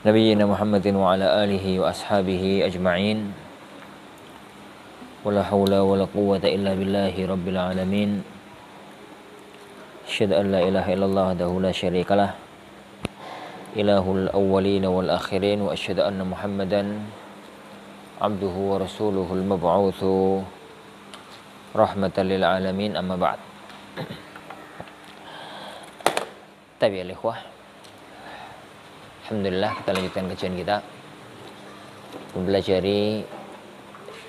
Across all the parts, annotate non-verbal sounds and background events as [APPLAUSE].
نبينا محمد وعلى آله وأصحابه أجمعين ولا حول ولا قوة إلا بالله رب العالمين أشهد أن لا إله إلا الله وحده لا شريك له إله الأولين والآخرين وأشهد أن محمدا عبده ورسوله المبعوث رحمة للعالمين أما بعد Tapi ya Alhamdulillah kita lanjutkan kajian kita. Mempelajari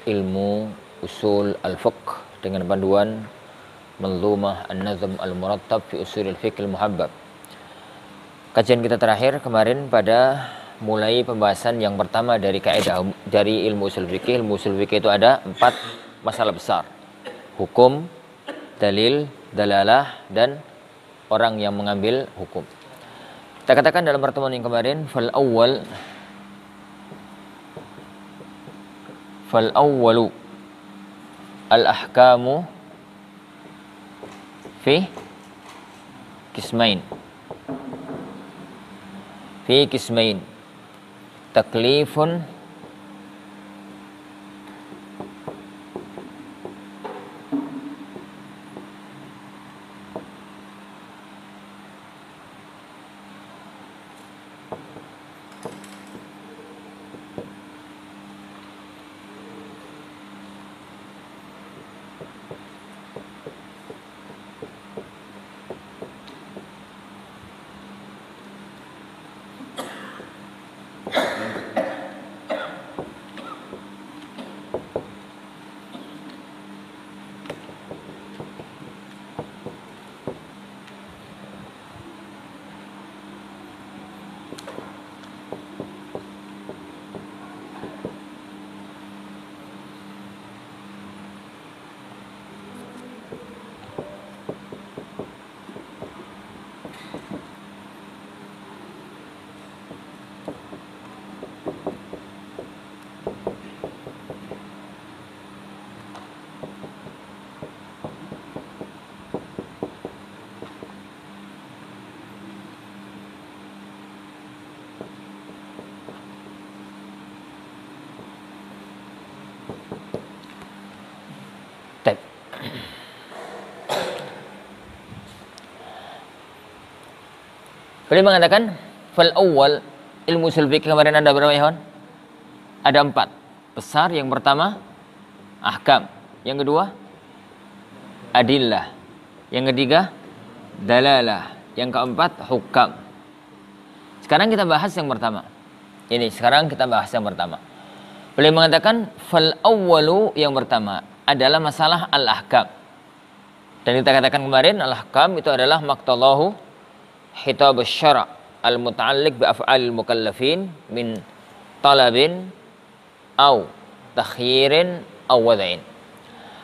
ilmu usul al-fiqh dengan panduan Manzumah An-Nazm Al-Murattab fi Usul Al-Fiqh Al-Muhabbab. Kajian kita terakhir kemarin pada mulai pembahasan yang pertama dari kaidah um, dari ilmu usul fikih. Ilmu usul fikih itu ada empat masalah besar. Hukum, dalil, dalalah, dan orang yang mengambil hukum. Kita katakan dalam pertemuan yang kemarin, fal awal fal awalu, al ahkamu fi kismain fi kismain taklifun Beliau mengatakan fal awal ilmu usul fikih kemarin ada berapa ya, Ada empat besar. Yang pertama ahkam. Yang kedua adillah. Yang ketiga dalalah. Yang keempat hukam. Sekarang kita bahas yang pertama. Ini sekarang kita bahas yang pertama. Beliau mengatakan fal awalu yang pertama adalah masalah al-ahkam. Dan kita katakan kemarin al-ahkam itu adalah maktallahu hitab syara' al-muta'alliq bi af'al mukallafin min talabin au takhirin au wadain.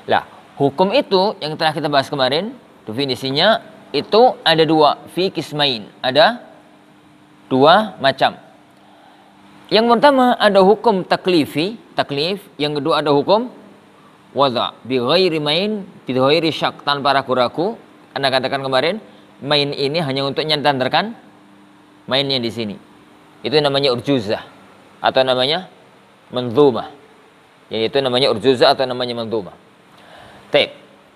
Lah, hukum itu yang telah kita bahas kemarin, definisinya itu ada dua, fi kismain. Ada dua macam. Yang pertama ada hukum taklifi, taklif. Yang kedua ada hukum wada bi ghairi main, bi ghairi syak tanpa ragu-ragu. Anda katakan kemarin, main ini hanya untuk nyantarkan mainnya di sini. Itu namanya urjuzah atau namanya yang itu namanya urjuzah atau namanya mendhuma. Tep.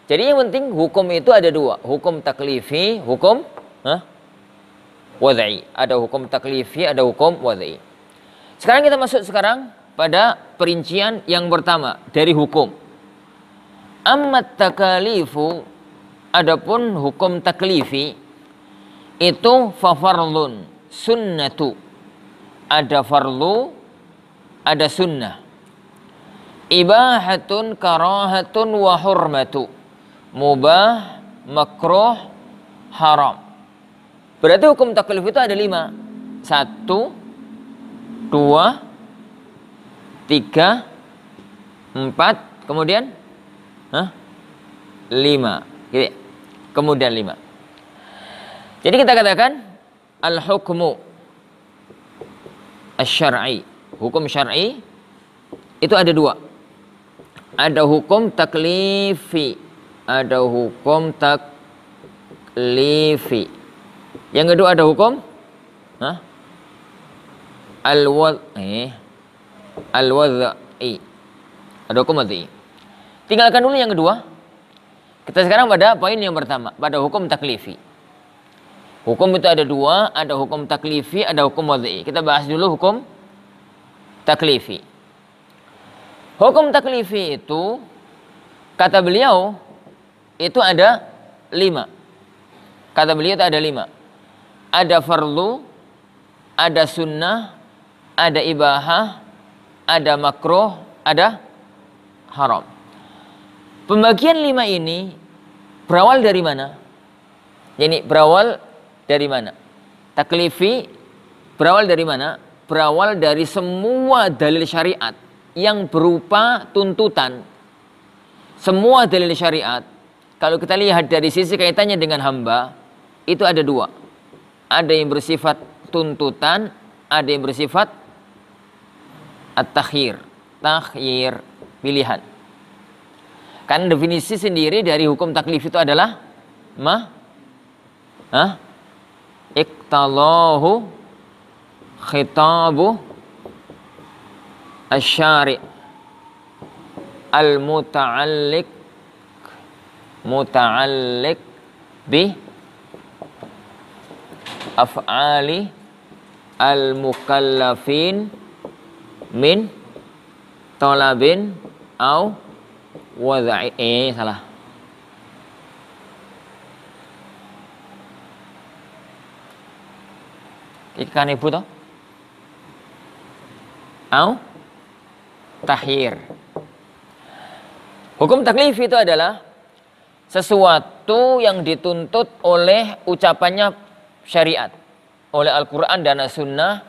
Jadi yang penting hukum itu ada dua, hukum taklifi, hukum huh? wadai. Ada hukum taklifi, ada hukum wadai. Sekarang kita masuk sekarang pada perincian yang pertama dari hukum. Amat takalifu Adapun hukum taklifi itu fardhun sunnatu. Ada farlu, ada sunnah. Ibahatun karahatun wa hurmatu. Mubah, makruh, haram. Berarti hukum taklif itu ada lima. Satu, dua, tiga, empat, kemudian Hah? lima. Gitu ya kemudian lima. Jadi kita katakan al-hukmu asy-syar'i. Hukum syar'i itu ada dua. Ada hukum taklifi, ada hukum taklifi. Yang kedua ada hukum huh? al-wad'i. Eh, al-wad'i. Ada hukum wad'i. Tinggalkan dulu yang kedua, kita sekarang pada poin yang pertama, pada hukum taklifi. Hukum itu ada dua, ada hukum taklifi, ada hukum wadzi. Kita bahas dulu hukum taklifi. Hukum taklifi itu, kata beliau, itu ada lima. Kata beliau itu ada lima. Ada fardu, ada sunnah, ada ibahah, ada makruh, ada haram. Pembagian lima ini berawal dari mana? Jadi berawal dari mana? Taklifi berawal dari mana? Berawal dari semua dalil syariat yang berupa tuntutan. Semua dalil syariat, kalau kita lihat dari sisi kaitannya dengan hamba, itu ada dua. Ada yang bersifat tuntutan, ada yang bersifat at-takhir, takhir, pilihan. Kan definisi sendiri dari hukum taklif itu adalah ma ha iktalahu khitabu asyari al muta'alliq muta'alliq bi af'ali al mukallafin min talabin au wadai eh salah ikan ibu toh au tahir hukum taklif itu adalah sesuatu yang dituntut oleh ucapannya syariat oleh Al-Quran dan As-Sunnah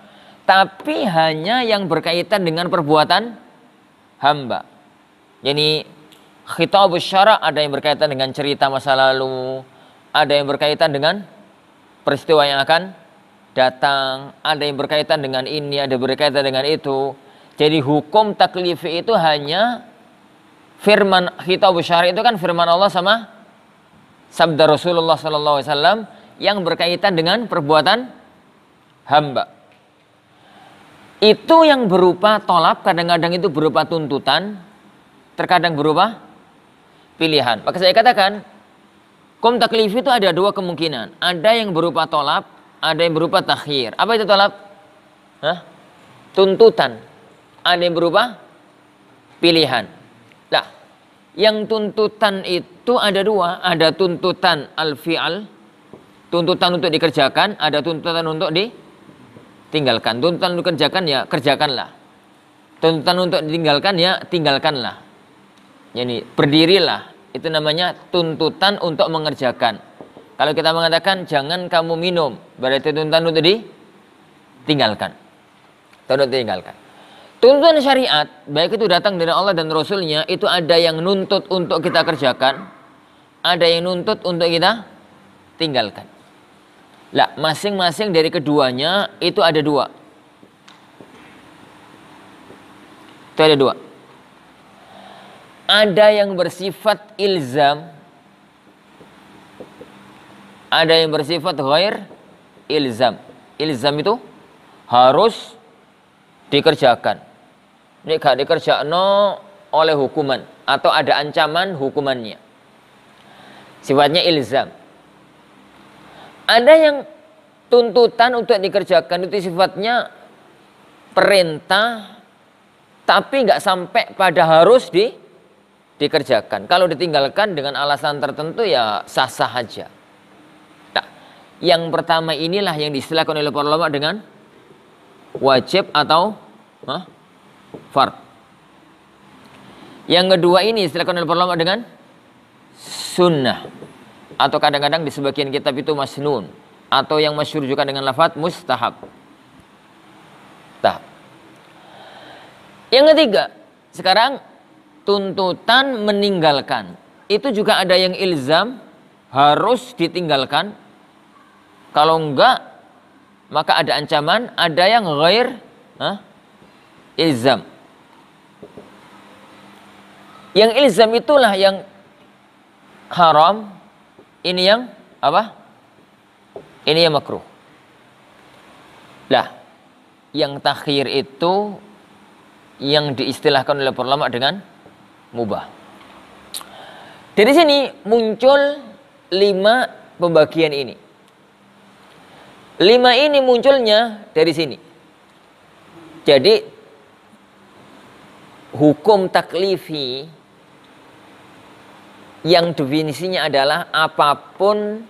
tapi hanya yang berkaitan dengan perbuatan hamba. Jadi khitab syara ada yang berkaitan dengan cerita masa lalu, ada yang berkaitan dengan peristiwa yang akan datang, ada yang berkaitan dengan ini, ada yang berkaitan dengan itu. Jadi hukum taklifi itu hanya firman khitab syara itu kan firman Allah sama sabda Rasulullah sallallahu yang berkaitan dengan perbuatan hamba itu yang berupa tolap kadang-kadang itu berupa tuntutan terkadang berupa pilihan. Maka saya katakan, kom taklif itu ada dua kemungkinan. Ada yang berupa tolap, ada yang berupa takhir. Apa itu tolap? Hah? Tuntutan. Ada yang berupa pilihan. Nah, yang tuntutan itu ada dua. Ada tuntutan al-fi'al, tuntutan untuk dikerjakan, ada tuntutan untuk ditinggalkan. Tuntutan untuk dikerjakan ya kerjakanlah. Tuntutan untuk ditinggalkan ya tinggalkanlah yani berdirilah itu namanya tuntutan untuk mengerjakan kalau kita mengatakan jangan kamu minum berarti tuntutan itu ditinggalkan tuntutan tinggalkan. tuntutan syariat baik itu datang dari Allah dan Rasulnya itu ada yang nuntut untuk kita kerjakan ada yang nuntut untuk kita tinggalkan lah masing-masing dari keduanya itu ada dua itu ada dua ada yang bersifat ilzam, ada yang bersifat ghair ilzam. Ilzam itu harus dikerjakan. Ini gak dikerjakan oleh hukuman atau ada ancaman hukumannya. Sifatnya ilzam. Ada yang tuntutan untuk dikerjakan itu sifatnya perintah tapi nggak sampai pada harus di dikerjakan. Kalau ditinggalkan dengan alasan tertentu ya sah-sah aja. Nah, yang pertama inilah yang disilakan oleh para ulama dengan wajib atau huh, fard. Yang kedua ini disilakan oleh para ulama dengan sunnah atau kadang-kadang di sebagian kitab itu masnun atau yang masyhur juga dengan lafaz mustahab. tah Yang ketiga, sekarang tuntutan meninggalkan. Itu juga ada yang ilzam harus ditinggalkan. Kalau enggak maka ada ancaman, ada yang ghair huh? ilzam. Yang ilzam itulah yang haram, ini yang apa? Ini yang makruh. Lah, yang takhir itu yang diistilahkan oleh ulama dengan mubah. Dari sini muncul lima pembagian ini. Lima ini munculnya dari sini. Jadi hukum taklifi yang definisinya adalah apapun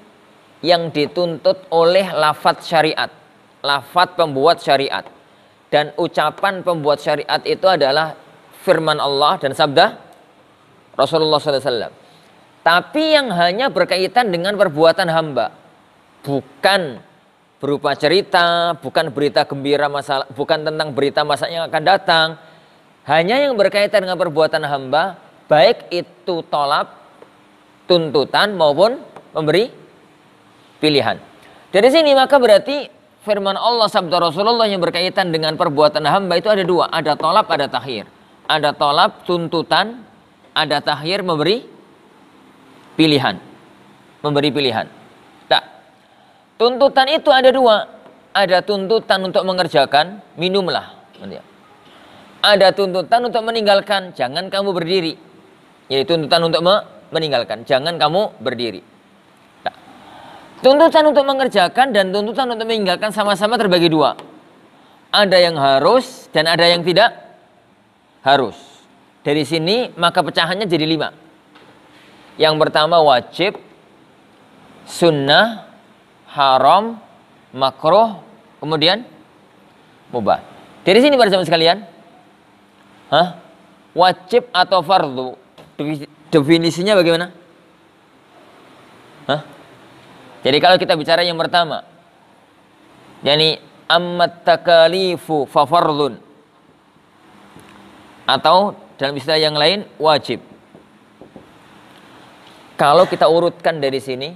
yang dituntut oleh lafat syariat, lafat pembuat syariat. Dan ucapan pembuat syariat itu adalah firman Allah dan sabda Rasulullah SAW. Tapi yang hanya berkaitan dengan perbuatan hamba, bukan berupa cerita, bukan berita gembira masalah, bukan tentang berita masa yang akan datang. Hanya yang berkaitan dengan perbuatan hamba, baik itu tolak tuntutan maupun memberi pilihan. Dari sini maka berarti firman Allah sabda Rasulullah yang berkaitan dengan perbuatan hamba itu ada dua, ada tolak ada tahir. Ada tolak tuntutan, ada tahyir memberi pilihan. Memberi pilihan. Tak. Tuntutan itu ada dua. Ada tuntutan untuk mengerjakan, minumlah. Ada tuntutan untuk meninggalkan, jangan kamu berdiri. Jadi tuntutan untuk meninggalkan, jangan kamu berdiri. Tak. Tuntutan untuk mengerjakan dan tuntutan untuk meninggalkan sama-sama terbagi dua. Ada yang harus dan ada yang tidak harus. Dari sini maka pecahannya jadi lima. Yang pertama wajib, sunnah, haram, makruh, kemudian mubah. Dari sini para jamaah sekalian, hah? wajib atau fardu definisinya bagaimana? Hah? Jadi kalau kita bicara yang pertama, yakni ammat takalifu fa fardun atau dalam istilah yang lain wajib. Kalau kita urutkan dari sini,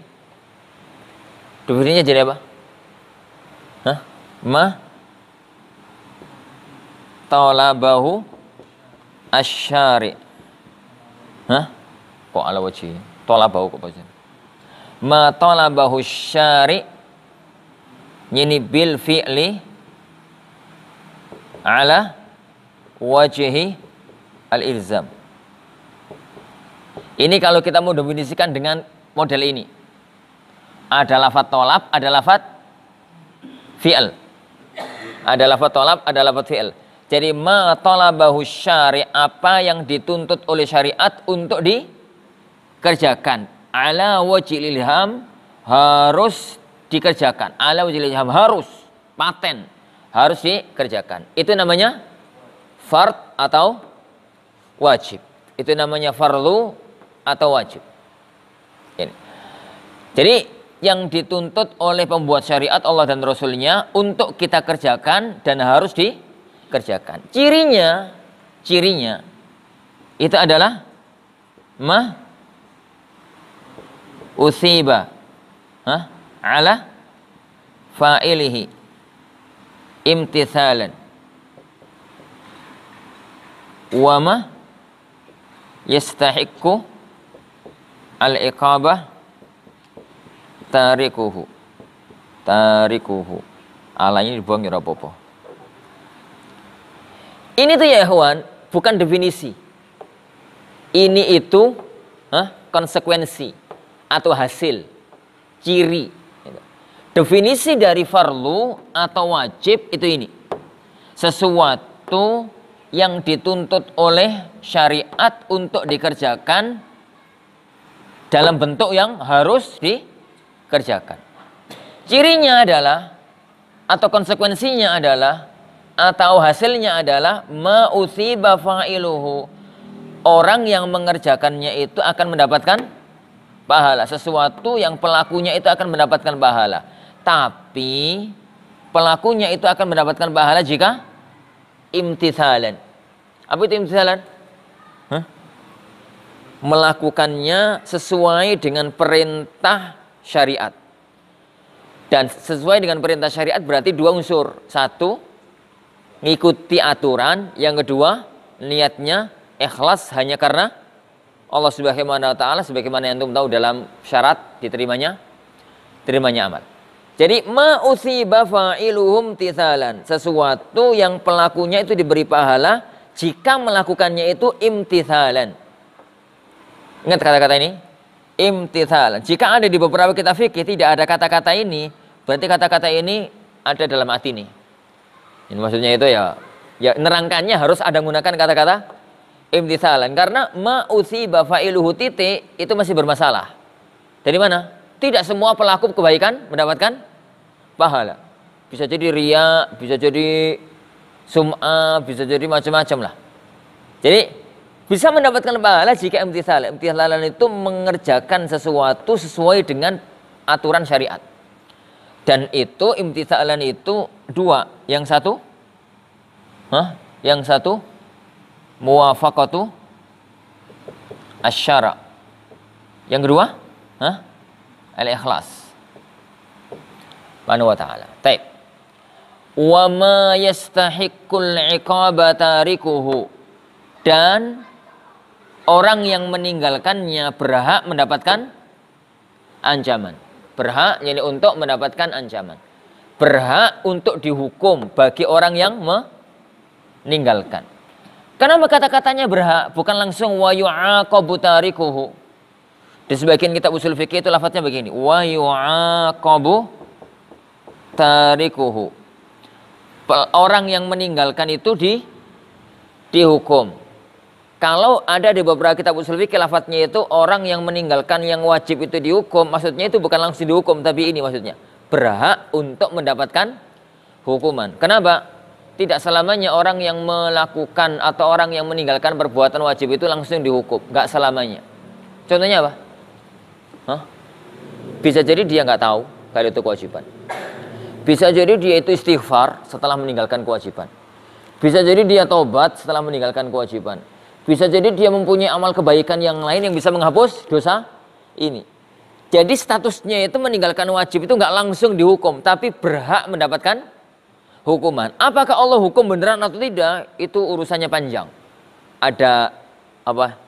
diberinya jadi apa? Hah? Ma talabahu asyari. Hah? Kok ala wajib? Talabahu kok wajib? Ma talabahu syari ini bil fi'li ala wajhi Al-ilzam. Ini kalau kita mau definisikan dengan model ini. Ada lafat tolap, ada lafat fi'al. Ada lafat tolap, ada lafat fi'al. Jadi ma tolabahu syari apa yang dituntut oleh syariat untuk dikerjakan. Ala wajil ilham harus dikerjakan. Ala wajil ilham harus paten harus dikerjakan. Itu namanya fard atau wajib. Itu namanya fardu atau wajib. Jadi yang dituntut oleh pembuat syariat Allah dan Rasulnya untuk kita kerjakan dan harus dikerjakan. Cirinya, cirinya itu adalah mah usiba Hah? ala fa'ilihi imtithalan wa mah yastahiqqu al-iqabah tarikuhu tarikuhu alanya dibuang ya apa ini tuh ya hewan bukan definisi ini itu huh, konsekuensi atau hasil ciri definisi dari farlu atau wajib itu ini sesuatu yang dituntut oleh syariat untuk dikerjakan dalam bentuk yang harus dikerjakan. Cirinya adalah atau konsekuensinya adalah atau hasilnya adalah ma'usiba fa'iluhu. Orang yang mengerjakannya itu akan mendapatkan pahala. Sesuatu yang pelakunya itu akan mendapatkan pahala. Tapi pelakunya itu akan mendapatkan pahala jika imtithalan apa itu imtithalan? Hah? Melakukannya sesuai dengan perintah syariat. Dan sesuai dengan perintah syariat berarti dua unsur. Satu, mengikuti aturan. Yang kedua, niatnya ikhlas hanya karena Allah Subhanahu wa taala sebagaimana yang antum tahu dalam syarat diterimanya terimanya amal. Jadi ma'usiba fa'iluhum tithalan. Sesuatu yang pelakunya itu diberi pahala jika melakukannya itu imtithalan. Ingat kata-kata ini? Imtithalan. Jika ada di beberapa kitab fikih tidak ada kata-kata ini, berarti kata-kata ini ada dalam hati ini. Ini maksudnya itu ya, ya nerangkannya harus ada menggunakan kata-kata imtithalan karena ma'usiba bafailuhu titik itu masih bermasalah. Dari mana? Tidak semua pelaku kebaikan mendapatkan pahala. Bisa jadi ria, bisa jadi sum'a, eh, bisa jadi macam-macam lah. Jadi bisa mendapatkan pahala jika imtithal. Imtithalan itu mengerjakan sesuatu sesuai dengan aturan syariat. Dan itu imtithalan itu dua. Yang satu, Hah? yang satu muwafaqatu asyara. Yang kedua, Hah? al-ikhlas. Subhanahu wa taala. Baik wa ma yastahiqqul tarikuhu dan orang yang meninggalkannya berhak mendapatkan ancaman berhak jadi untuk mendapatkan ancaman berhak untuk dihukum bagi orang yang meninggalkan kenapa kata-katanya berhak bukan langsung wa yu'aqabu tarikuhu di sebagian kitab usul fikih itu lafaznya begini wa yu'aqabu tarikuhu orang yang meninggalkan itu di dihukum. Kalau ada di beberapa kitab usul fikih lafadznya itu orang yang meninggalkan yang wajib itu dihukum, maksudnya itu bukan langsung dihukum tapi ini maksudnya berhak untuk mendapatkan hukuman. Kenapa? Tidak selamanya orang yang melakukan atau orang yang meninggalkan perbuatan wajib itu langsung dihukum, nggak selamanya. Contohnya apa? Hah? Bisa jadi dia nggak tahu kalau itu kewajiban. Bisa jadi dia itu istighfar setelah meninggalkan kewajiban. Bisa jadi dia taubat setelah meninggalkan kewajiban. Bisa jadi dia mempunyai amal kebaikan yang lain yang bisa menghapus dosa ini. Jadi statusnya itu meninggalkan wajib itu nggak langsung dihukum, tapi berhak mendapatkan hukuman. Apakah Allah hukum beneran atau tidak? Itu urusannya panjang. Ada apa?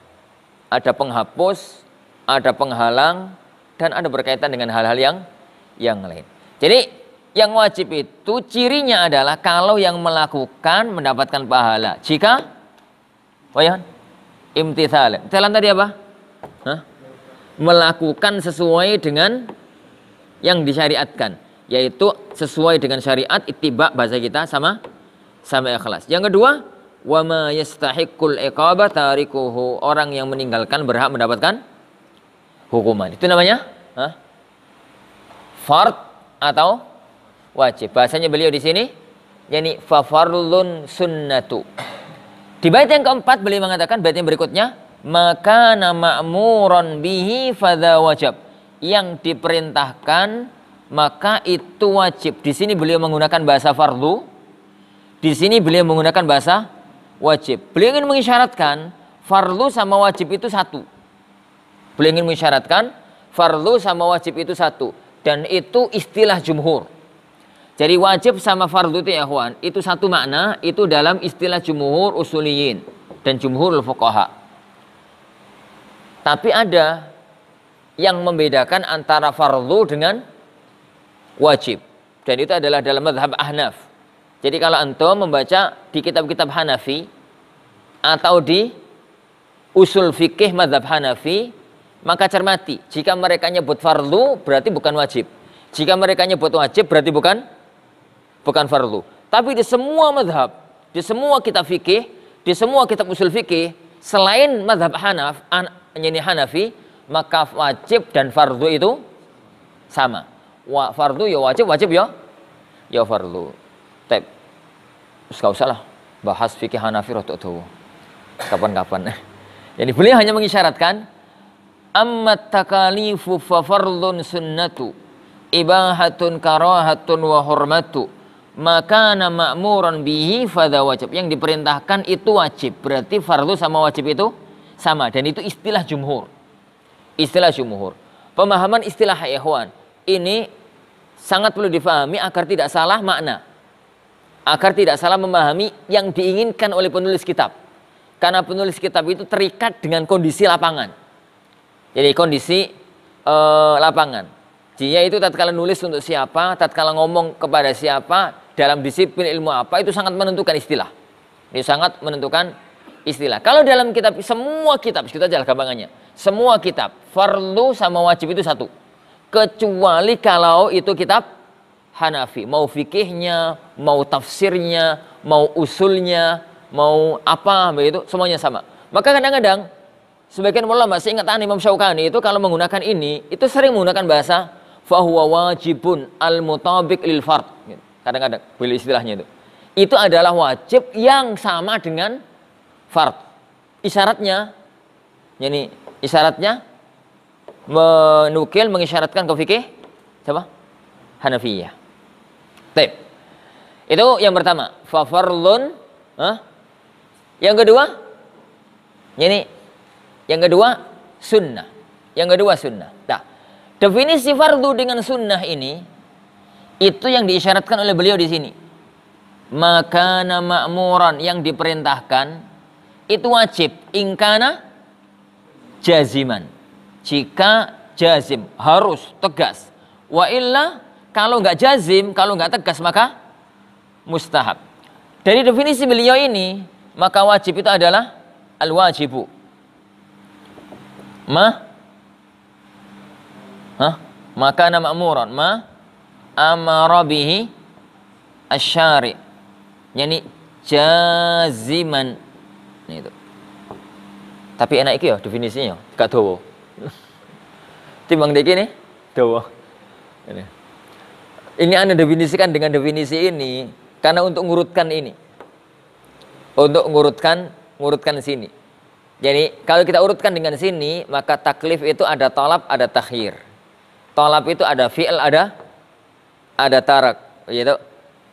Ada penghapus, ada penghalang, dan ada berkaitan dengan hal-hal yang yang lain. Jadi yang wajib itu cirinya adalah kalau yang melakukan mendapatkan pahala. Jika Wayan imtithal. Imtithalan tadi apa? Hah? Melakukan sesuai dengan yang disyariatkan, yaitu sesuai dengan syariat ittiba bahasa kita sama sama ikhlas. Yang kedua, wa ma yastahiqqul tarikuhu. Orang yang meninggalkan berhak mendapatkan hukuman. Itu namanya? Hah? Fard atau wajib. Bahasanya beliau di sini yakni fafarlun sunnatu. Di bait yang keempat beliau mengatakan bait yang berikutnya maka nama muron bihi fadha wajib yang diperintahkan maka itu wajib. Di sini beliau menggunakan bahasa fardu. Di sini beliau menggunakan bahasa wajib. Beliau ingin mengisyaratkan fardu sama wajib itu satu. Beliau ingin mengisyaratkan fardu sama wajib itu satu dan itu istilah jumhur. Jadi wajib sama fardu itu ya kawan. itu satu makna, itu dalam istilah jumhur usuliyin dan jumhur fuqaha. Tapi ada yang membedakan antara fardu dengan wajib. Dan itu adalah dalam madhab Ahnaf. Jadi kalau antum membaca di kitab-kitab Hanafi atau di usul fikih madhab Hanafi, maka cermati. Jika mereka nyebut fardu, berarti bukan wajib. Jika mereka nyebut wajib, berarti bukan bukan fardu. Tapi di semua madhab, di semua kitab fikih, di semua kitab usul fikih, selain madhab Hanaf, an, Hanafi, maka wajib dan fardu itu sama. Wa, fardu ya wajib, wajib ya ya fardu. Tapi Gak usah lah bahas fikih Hanafi rotok tuh kapan-kapan. Jadi [LAUGHS] beliau hanya mengisyaratkan amma takalifu fa fardun sunnatu ibahatun karahatun wa hurmatu maka nama muron bihi fadha wajib yang diperintahkan itu wajib berarti fardu sama wajib itu sama dan itu istilah jumhur istilah jumhur pemahaman istilah ikhwan ini sangat perlu difahami agar tidak salah makna agar tidak salah memahami yang diinginkan oleh penulis kitab karena penulis kitab itu terikat dengan kondisi lapangan jadi kondisi e, lapangan dia itu tatkala nulis untuk siapa tatkala ngomong kepada siapa dalam disiplin ilmu apa itu sangat menentukan istilah. Ini sangat menentukan istilah. Kalau dalam kitab semua kitab, kita jelas gambangannya. Semua kitab fardu sama wajib itu satu. Kecuali kalau itu kitab Hanafi, mau fikihnya, mau tafsirnya, mau usulnya, mau apa begitu, semuanya sama. Maka kadang-kadang sebagian ulama masih seingataan Imam Syaukani itu kalau menggunakan ini, itu sering menggunakan bahasa fahuwa wajibun al mutabik lil fard. Gitu kadang-kadang beli istilahnya itu itu adalah wajib yang sama dengan fard isyaratnya yani isyaratnya menukil mengisyaratkan ke fikih siapa Hanafiyah Taip. itu yang pertama fafarlun huh? yang kedua yani yang kedua sunnah yang kedua sunnah nah definisi fardu dengan sunnah ini itu yang diisyaratkan oleh beliau di sini. Maka nama muron yang diperintahkan itu wajib ingkana jaziman. Jika jazim harus tegas. Wa illa kalau nggak jazim, kalau nggak tegas maka mustahab. Dari definisi beliau ini, maka wajib itu adalah al-wajibu. Ma Hah? Maka nama amuran ma amara bihi asyari yani jaziman itu tapi enak iki ya definisinya gak dawa [LAUGHS] timbang dek nih dawa ini ini anda definisikan dengan definisi ini karena untuk ngurutkan ini untuk ngurutkan ngurutkan sini jadi kalau kita urutkan dengan sini maka taklif itu ada tolap ada takhir tolap itu ada fi'il ada ada tarak, gitu.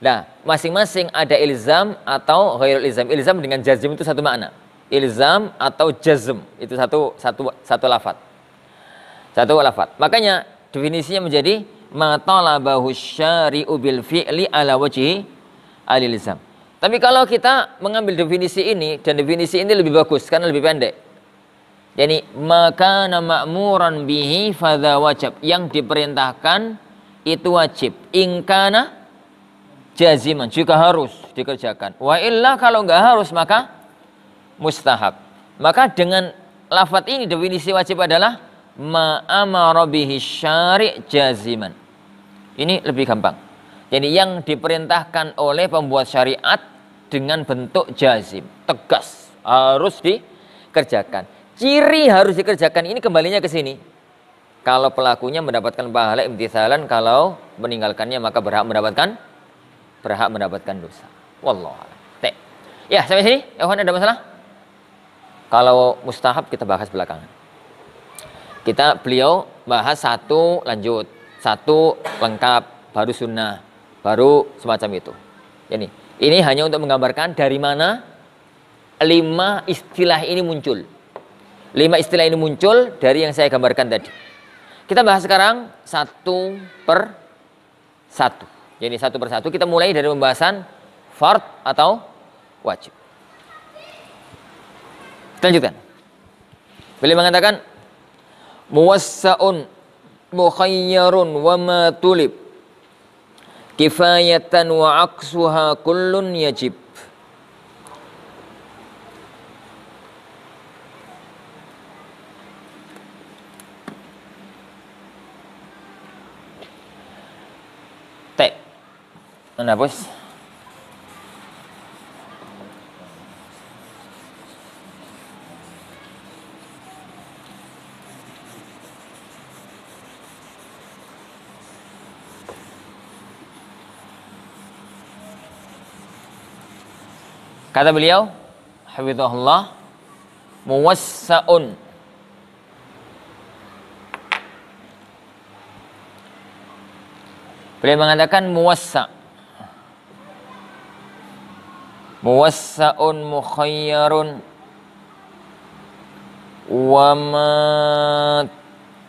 Nah, masing-masing ada ilzam atau ghairul ilzam. Ilzam dengan jazm itu satu makna. Ilzam atau jazm itu satu satu satu lafat. Satu lafat. Makanya definisinya menjadi ma talabahu syari'u bil fi'li ala wajhi al-ilzam. Tapi kalau kita mengambil definisi ini dan definisi ini lebih bagus karena lebih pendek. Jadi maka nama muron bihi fadha wajib yang diperintahkan itu wajib. Ingkana jaziman juga harus dikerjakan. Wa illa kalau nggak harus maka mustahab. Maka dengan lafat ini definisi wajib adalah ma'amarobihi syari' jaziman. Ini lebih gampang. Jadi yang diperintahkan oleh pembuat syariat dengan bentuk jazim, tegas, harus dikerjakan. Ciri harus dikerjakan ini kembalinya ke sini kalau pelakunya mendapatkan pahala imtithalan kalau meninggalkannya maka berhak mendapatkan berhak mendapatkan dosa. Wallah. Teh, Ya, sampai sini. Ya, Ikhwan ada masalah? Kalau mustahab kita bahas belakangan. Kita beliau bahas satu lanjut, satu lengkap, baru sunnah, baru semacam itu. ini ini hanya untuk menggambarkan dari mana lima istilah ini muncul. Lima istilah ini muncul dari yang saya gambarkan tadi. Kita bahas sekarang satu per satu. Jadi satu per satu kita mulai dari pembahasan fard atau wajib. Kita lanjutkan. Beliau mengatakan muwassaun mukhayyarun wa ma tulib kifayatan wa aksuha kullun yajib Nah, bos. Kata beliau, Habibullah, muwassaun. Beliau mengatakan muwassa. muwassa'un mukhayyarun wa ma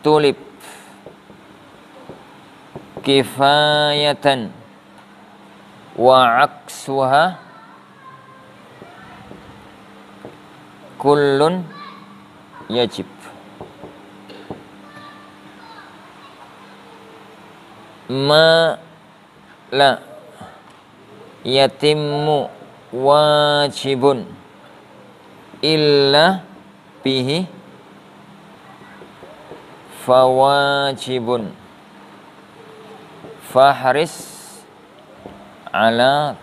tulib kifayatan wa aksuha kullun yajib ma la yatimmu wajibun illa bihi fawajibun fahris ala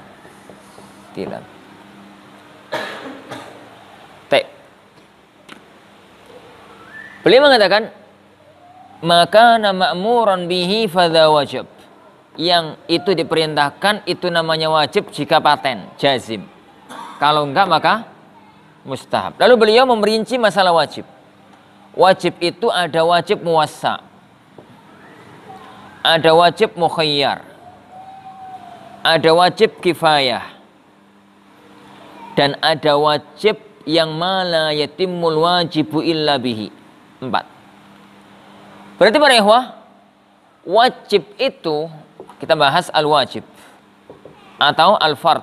tilam T beliau mengatakan maka nama muran bihi fadha wajib yang itu diperintahkan itu namanya wajib jika paten jazim kalau enggak maka mustahab lalu beliau memerinci masalah wajib wajib itu ada wajib muwassa ada wajib mukhayyar ada wajib kifayah dan ada wajib yang mala yatimul wajibu illa bihi empat berarti para ikhwah wajib itu kita bahas al-wajib atau al-fard.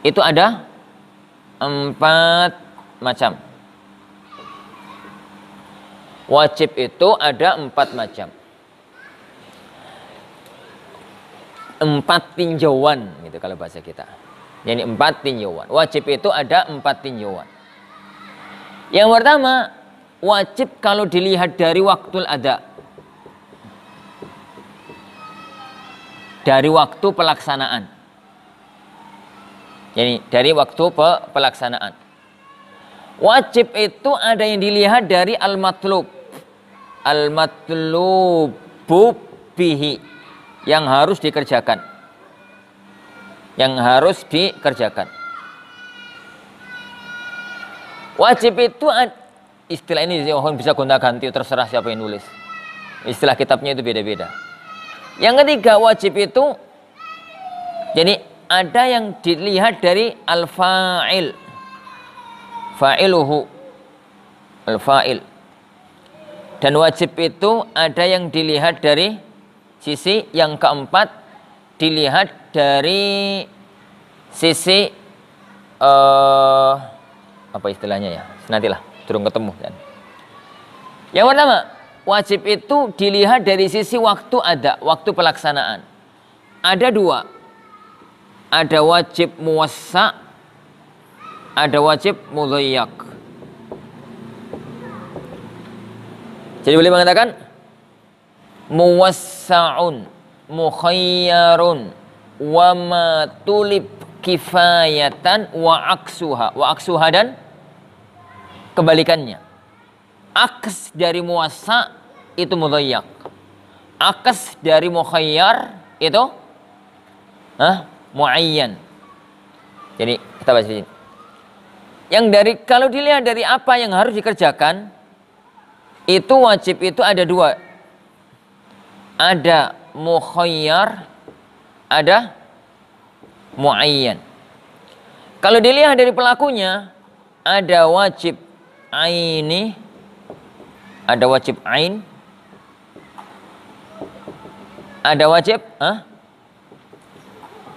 Itu ada empat macam. Wajib itu ada empat macam. Empat tinjauan gitu kalau bahasa kita. Jadi empat tinjauan. Wajib itu ada empat tinjauan. Yang pertama, wajib kalau dilihat dari waktu ada. dari waktu pelaksanaan. Jadi dari waktu pe pelaksanaan. Wajib itu ada yang dilihat dari al-matlub. Al-matlubu bihi yang harus dikerjakan. Yang harus dikerjakan. Wajib itu istilah ini bisa gonta-ganti terserah siapa yang nulis. Istilah kitabnya itu beda-beda. Yang ketiga wajib itu jadi ada yang dilihat dari al-fa'il. Fa'iluhu. Al-fa'il. Dan wajib itu ada yang dilihat dari sisi yang keempat dilihat dari sisi uh, apa istilahnya ya? Nantilah, turun ketemu kan. Yang pertama, wajib itu dilihat dari sisi waktu ada, waktu pelaksanaan. Ada dua. Ada wajib muwassa, ada wajib mudhayyak. Jadi boleh mengatakan muwassaun, mukhayyarun, ma tulib kifayatan wa aksuha. Wa aksuha dan kebalikannya aks dari muasa itu mudhayyak. Aks dari mukhayyar itu huh? muayyan. Jadi kita bahas ini. Yang dari kalau dilihat dari apa yang harus dikerjakan itu wajib itu ada dua. Ada mukhayyar, ada muayyan. Kalau dilihat dari pelakunya ada wajib aini ada wajib ain. Ada wajib huh?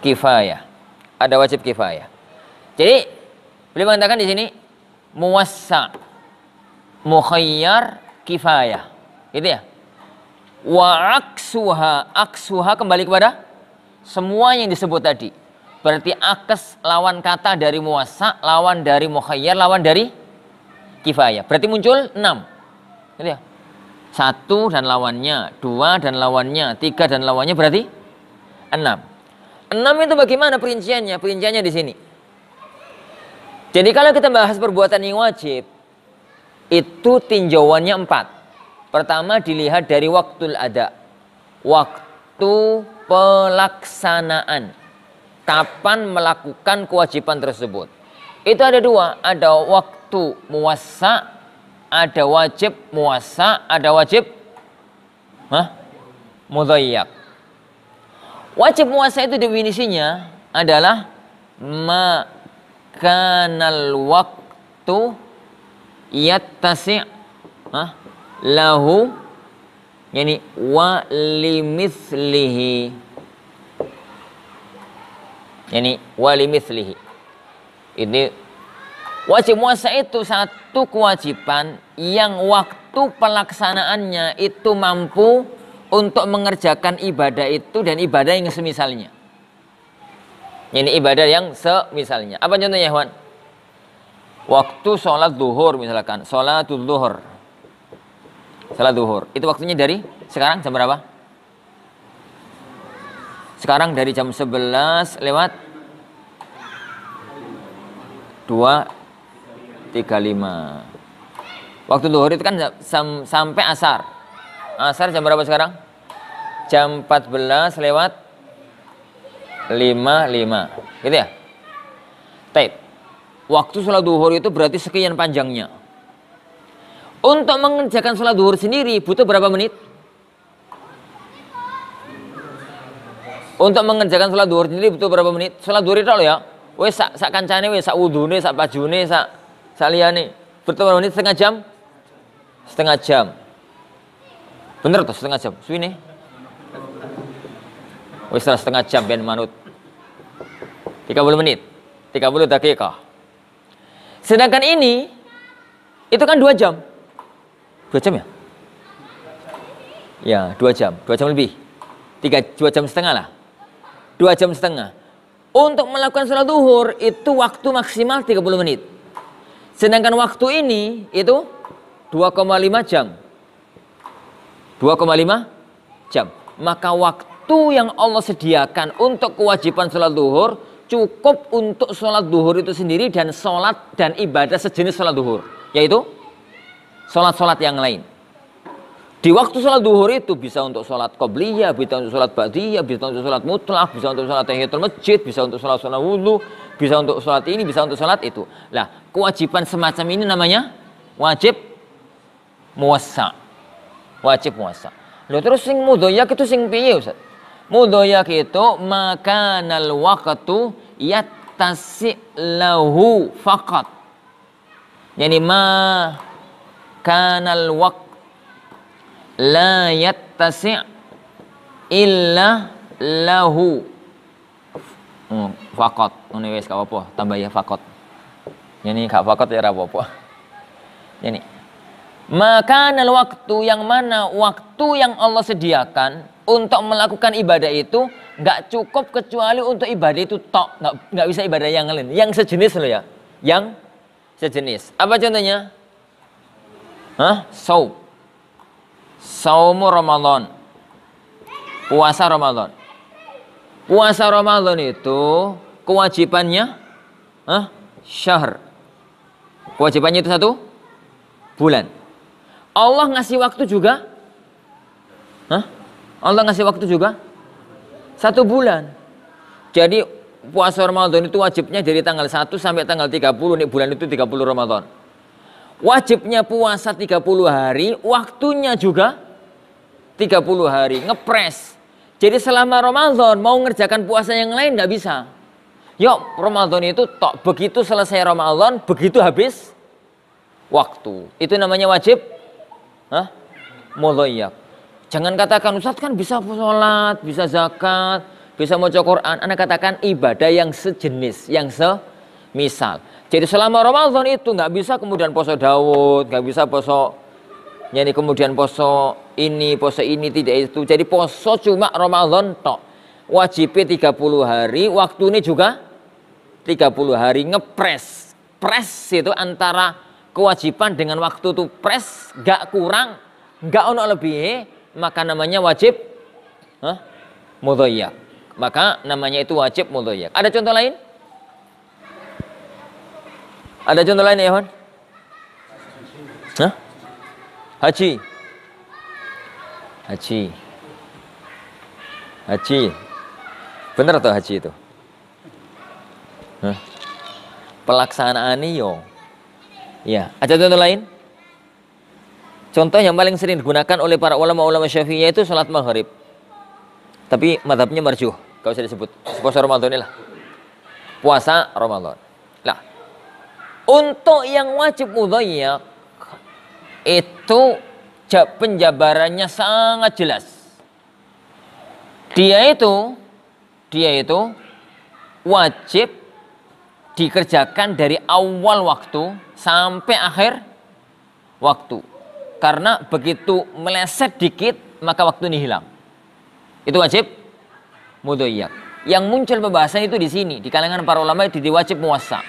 kifayah. Ada wajib kifayah. Jadi beliau mengatakan di sini muwassa mukhayyar kifayah. Gitu ya. Wa aksuha, aksuha kembali kepada semua yang disebut tadi. Berarti akes lawan kata dari muasa, lawan dari mukhayyar, lawan dari kifayah. Berarti muncul enam. Lihat. Satu dan lawannya, dua dan lawannya, tiga dan lawannya berarti enam. Enam itu bagaimana perinciannya? Perinciannya di sini. Jadi kalau kita bahas perbuatan yang wajib, itu tinjauannya empat. Pertama dilihat dari waktu ada, waktu pelaksanaan, kapan melakukan kewajiban tersebut. Itu ada dua, ada waktu muasa, ada wajib muasa, ada wajib Hah? mudhayyak. Wajib muasa itu definisinya adalah makanal waktu yattasi lahu yani wa limithlihi yani wa limithlihi ini wajib muasa itu sangat satu kewajiban yang waktu pelaksanaannya itu mampu untuk mengerjakan ibadah itu dan ibadah yang semisalnya. Ini ibadah yang semisalnya. Apa contohnya, Hwan? Waktu sholat duhur misalkan. Sholat duhur. Sholat duhur. Itu waktunya dari sekarang jam berapa? Sekarang dari jam 11 lewat 2 35 waktu duhur itu kan sam, sampai asar asar jam berapa sekarang jam 14 lewat 55 gitu ya tape waktu sholat duhur itu berarti sekian panjangnya untuk mengerjakan sholat duhur sendiri butuh berapa menit? Untuk mengerjakan sholat duhur sendiri butuh berapa menit? Sholat duhur itu loh ya, wes sak sak kancane, wes sak wudune, sak pajune, sak saliani bertemu menit setengah jam setengah jam bener tuh setengah jam Sini, wis setengah jam ben manut tiga 30 menit 30 dakika sedangkan ini itu kan dua jam dua jam ya ya dua jam dua jam lebih tiga dua jam setengah lah dua jam setengah untuk melakukan sholat duhur itu waktu maksimal tiga puluh menit Sedangkan waktu ini itu 2,5 jam. 2,5 jam. Maka waktu yang Allah sediakan untuk kewajiban sholat duhur cukup untuk sholat duhur itu sendiri dan sholat dan ibadah sejenis sholat duhur. Yaitu sholat-sholat yang lain. Di waktu sholat duhur itu bisa untuk sholat qobliyah, bisa untuk sholat ba'diyah, bisa untuk sholat mutlak, bisa untuk sholat tahiyatul masjid, bisa untuk sholat sholat wudhu, bisa untuk sholat ini, bisa untuk sholat itu. Lah, kewajiban semacam ini namanya wajib muwassa. Wajib muwassa. Lalu terus sing mudhoyak itu sing piye, Ustaz? Mudhoyak itu makanal waqtu yattasi lahu fakat. Yani ma kanal waqtu la yattasi' illa lahu hmm, fakot ini wes gak apa-apa tambah ya fakot ini gak fakot ya apa-apa ini maka waktu yang mana waktu yang Allah sediakan untuk melakukan ibadah itu nggak cukup kecuali untuk ibadah itu tok nggak nggak bisa ibadah yang lain yang sejenis loh ya yang sejenis apa contohnya Hah? Soap Saumu Ramadan. Puasa Ramadan. Puasa Ramadan itu kewajibannya eh, syahr. Kewajibannya itu satu bulan. Allah ngasih waktu juga. huh? Allah ngasih waktu juga satu bulan. Jadi puasa Ramadan itu wajibnya dari tanggal 1 sampai tanggal 30 nih bulan itu 30 Ramadan. Wajibnya puasa 30 hari, waktunya juga 30 hari, ngepres. Jadi selama Ramadan mau ngerjakan puasa yang lain nggak bisa. Yuk Ramadan itu tok begitu selesai Ramadan, begitu habis waktu. Itu namanya wajib Hah? Mudhayyab. Jangan katakan Ustaz kan bisa sholat, bisa zakat, bisa mau Quran. Anda katakan ibadah yang sejenis, yang semisal. Jadi selama Ramadan itu nggak bisa kemudian poso Daud, nggak bisa poso ini kemudian poso ini, poso ini tidak itu. Jadi poso cuma Ramadan tok. Wajib 30 hari, waktu ini juga 30 hari ngepres. Pres itu antara kewajiban dengan waktu itu pres, nggak kurang, nggak ono lebih, maka namanya wajib huh? Mudoyak. Maka namanya itu wajib mudoyak. Ada contoh lain? Ada contoh lain ya, Iwan? Hah? Haji. Haji. Haji. Benar atau haji itu. Hah? Pelaksanaan yo. Ya, ada contoh lain? Contoh yang paling sering digunakan oleh para ulama-ulama syafi'i yaitu salat maghrib. Tapi madhabnya marjuh, kalau saya disebut. Puasa Ramadan lah. Puasa Ramadan. Untuk yang wajib mudhayyak itu penjabarannya sangat jelas. Dia itu dia itu wajib dikerjakan dari awal waktu sampai akhir waktu. Karena begitu meleset dikit maka waktu ini hilang. Itu wajib mudhoyak. Yang muncul pembahasan itu di sini di kalangan para ulama itu diwajib muasa.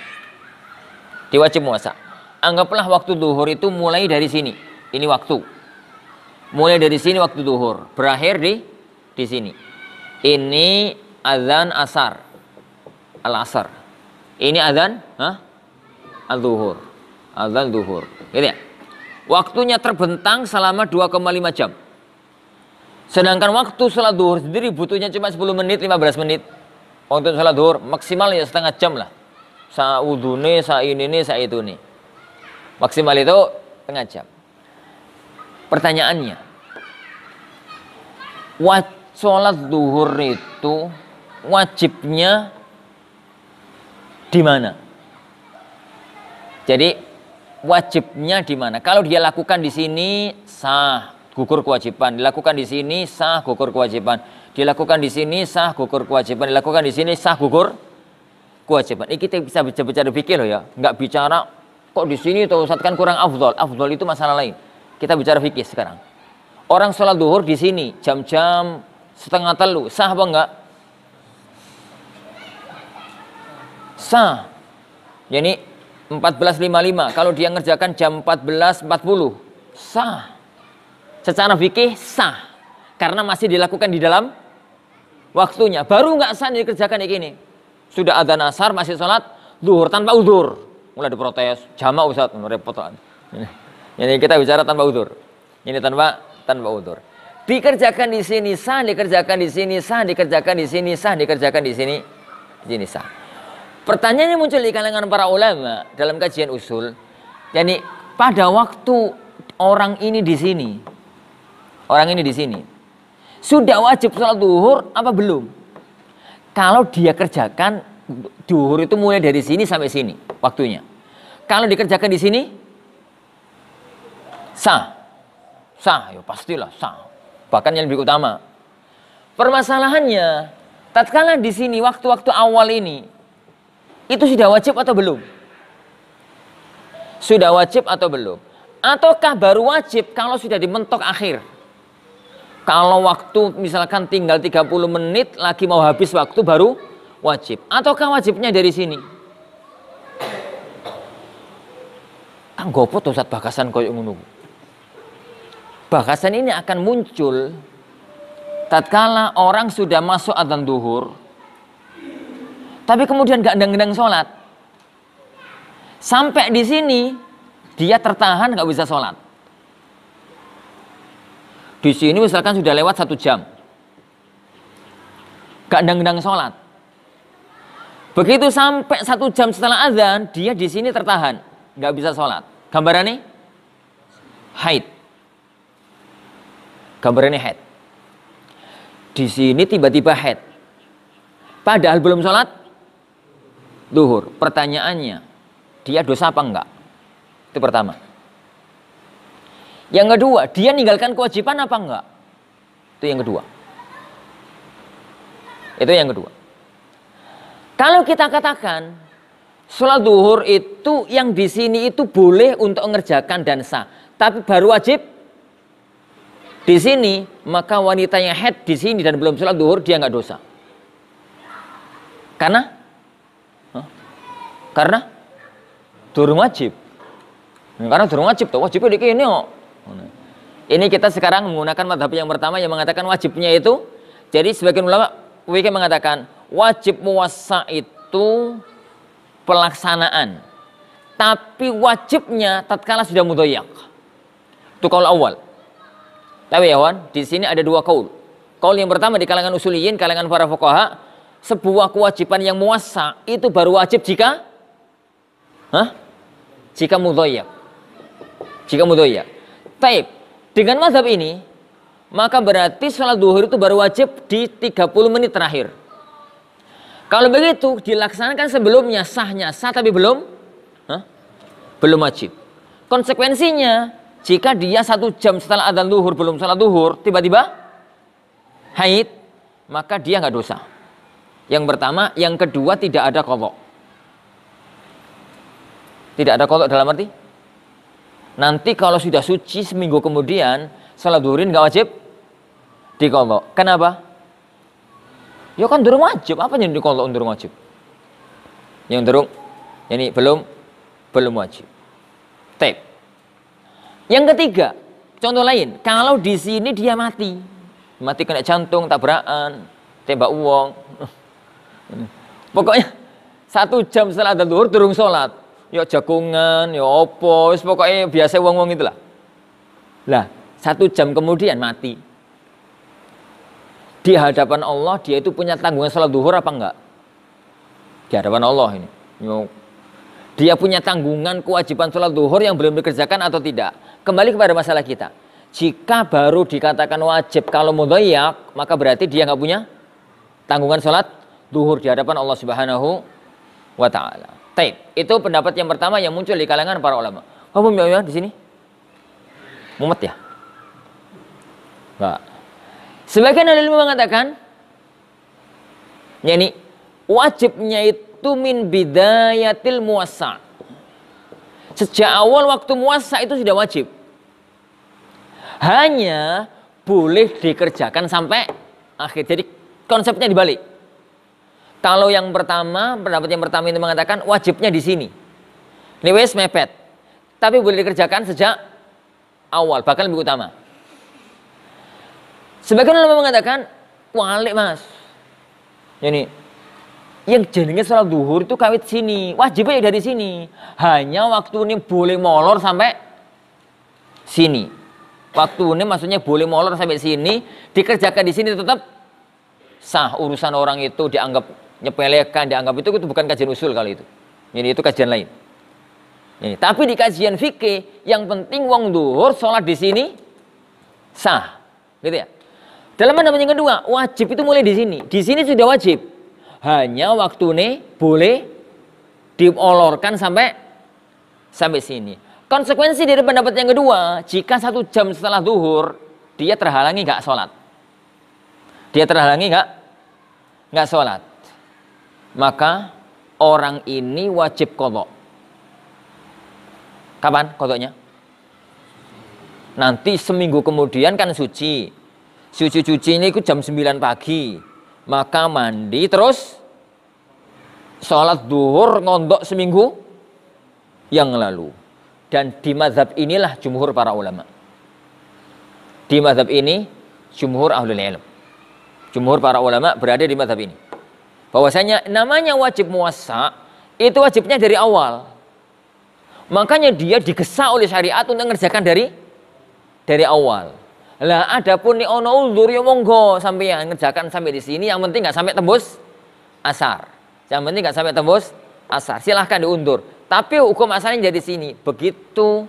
Dia wajib puasa. Anggaplah waktu duhur itu mulai dari sini. Ini waktu. Mulai dari sini waktu duhur. Berakhir di di sini. Ini azan asar. Al-asar. Ini azan huh? al-duhur. Azan duhur. Gitu ya. Waktunya terbentang selama 2,5 jam. Sedangkan waktu sholat duhur sendiri butuhnya cuma 10 menit, 15 menit. Untuk sholat duhur maksimal ya setengah jam lah saudune, itu nih Maksimal itu tengah jam. Pertanyaannya, wat sholat duhur itu wajibnya di mana? Jadi wajibnya di mana? Kalau dia lakukan di sini sah gugur kewajiban, dilakukan di sini sah gugur kewajiban, dilakukan di sini sah gugur kewajiban, dilakukan di sini sah gugur kewajiban. Ini kita bisa bicara bicara fikir loh ya, nggak bicara kok di sini tuh Ustaz kan kurang afdol. Afdol itu masalah lain. Kita bicara fikih sekarang. Orang sholat duhur di sini jam-jam setengah telu sah apa enggak? Sah. Jadi 14.55 kalau dia ngerjakan jam 14.40 sah. Secara fikih sah karena masih dilakukan di dalam waktunya. Baru nggak sah dikerjakan kayak gini. Sudah ada nasar masih sholat duhur tanpa udur. Mulai diprotes, jamak Ustaz, merepotkan. Ini kita bicara tanpa udur. Ini tanpa tanpa udur. Dikerjakan di sini sah, dikerjakan di sini sah, dikerjakan di sini sah, dikerjakan di sini sini sah. Pertanyaannya muncul di kalangan para ulama dalam kajian usul, yakni pada waktu orang ini di sini, orang ini di sini, sudah wajib sholat duhur apa belum? Kalau dia kerjakan duhur itu mulai dari sini sampai sini waktunya. Kalau dikerjakan di sini sah. Sah, ya pastilah sah. Bahkan yang lebih utama. Permasalahannya tatkala di sini waktu-waktu awal ini itu sudah wajib atau belum? Sudah wajib atau belum? Ataukah baru wajib kalau sudah dimentok akhir? Kalau waktu misalkan tinggal 30 menit lagi mau habis waktu baru wajib. Ataukah wajibnya dari sini? Kang gopo tuh saat bakasan koyo ngono. Bakasan ini akan muncul tatkala orang sudah masuk adzan duhur tapi kemudian gak gendang solat sholat sampai di sini dia tertahan gak bisa sholat di sini misalkan sudah lewat satu jam. Gak dendang sholat. Begitu sampai satu jam setelah azan, dia di sini tertahan. Gak bisa sholat. Gambarannya? Haid. Gambaran Gambarannya haid. Di sini tiba-tiba haid. Padahal belum sholat, duhur. Pertanyaannya, dia dosa apa enggak? Itu pertama. Yang kedua, dia ninggalkan kewajiban apa enggak? Itu yang kedua. Itu yang kedua. Kalau kita katakan sholat duhur itu yang di sini itu boleh untuk mengerjakan dan sah, tapi baru wajib di sini maka wanita yang head di sini dan belum sholat duhur dia nggak dosa. Karena? Huh? Karena? Durung wajib. Karena durung wajib tuh wajibnya di ini kok. Ini kita sekarang menggunakan madhab yang pertama yang mengatakan wajibnya itu. Jadi sebagian ulama wikir mengatakan wajib muwasa itu pelaksanaan. Tapi wajibnya tatkala sudah mudoyak. Itu kaul awal. Tapi ya Wan, di sini ada dua kaul. Kaul yang pertama di kalangan usuliyin, kalangan para fokohah, sebuah kewajiban yang muasa itu baru wajib jika Hah? Jika mudoyak. Jika mudoyak. Taib, dengan mazhab ini, maka berarti sholat duhur itu baru wajib di 30 menit terakhir. Kalau begitu, dilaksanakan sebelumnya sahnya sah tapi belum huh? belum wajib. Konsekuensinya, jika dia satu jam setelah adzan duhur belum sholat duhur, tiba-tiba haid, maka dia nggak dosa. Yang pertama, yang kedua tidak ada kodok. Tidak ada kodok dalam arti Nanti kalau sudah suci seminggu kemudian, salat durin nggak wajib dikombok. Kenapa? Ya kan durung wajib. Apa yang kolok durung wajib? Yang durung, ini belum belum wajib. Tep. Yang ketiga, contoh lain. Kalau di sini dia mati, mati kena jantung, tabrakan, tembak uang. [LAUGHS] Pokoknya satu jam setelah ada duhur durung sholat ya jagungan, ya opo, wis pokoknya biasa wong-wong itulah. Lah, satu jam kemudian mati. Di hadapan Allah dia itu punya tanggungan sholat duhur apa enggak? Di hadapan Allah ini. Dia punya tanggungan kewajiban sholat duhur yang belum dikerjakan atau tidak. Kembali kepada masalah kita. Jika baru dikatakan wajib kalau mudhayak, maka berarti dia nggak punya tanggungan sholat duhur di hadapan Allah Subhanahu wa taala. Taib. Itu pendapat yang pertama yang muncul di kalangan para ulama. Apa Muhammad di sini? Mumet ya? Enggak. Sebagian ahli ilmu mengatakan yakni wajibnya itu min bidayatil muasa. Sejak awal waktu muasa itu sudah wajib. Hanya boleh dikerjakan sampai akhir. Jadi konsepnya dibalik kalau yang pertama, pendapat yang pertama itu mengatakan wajibnya di sini. Ini wes mepet. Tapi boleh dikerjakan sejak awal, bahkan lebih utama. Sebagian ulama mengatakan, wali mas. Ini yang jadinya sholat duhur itu kawit sini, wajibnya ya dari sini. Hanya waktu ini boleh molor sampai sini. Waktu ini maksudnya boleh molor sampai sini, dikerjakan di sini tetap sah urusan orang itu dianggap nyepelekan dianggap itu itu bukan kajian usul kalau itu. Ini itu kajian lain. Ini. Tapi di kajian fikih yang penting wong duhur sholat di sini sah, gitu ya. Dalam pandangan yang kedua, wajib itu mulai di sini. Di sini sudah wajib. Hanya waktu ini boleh diolorkan sampai sampai sini. Konsekuensi dari pendapat yang kedua, jika satu jam setelah duhur dia terhalangi nggak sholat, dia terhalangi nggak nggak sholat maka orang ini wajib kodok. Kapan kodoknya? Nanti seminggu kemudian kan suci. suci cuci ini ikut jam 9 pagi. Maka mandi terus sholat duhur ngondok seminggu yang lalu. Dan di mazhab inilah jumhur para ulama. Di mazhab ini jumhur ahlul ilm. Jumhur para ulama berada di mazhab ini bahwasanya namanya wajib muasa itu wajibnya dari awal. Makanya dia digesa oleh syariat untuk mengerjakan dari dari awal. Lah adapun nih ono ulur yo ya monggo sampai yang mengerjakan sampai di sini yang penting nggak sampai tembus asar. Yang penting nggak sampai tembus asar. Silahkan diundur. Tapi hukum asalnya jadi sini. Begitu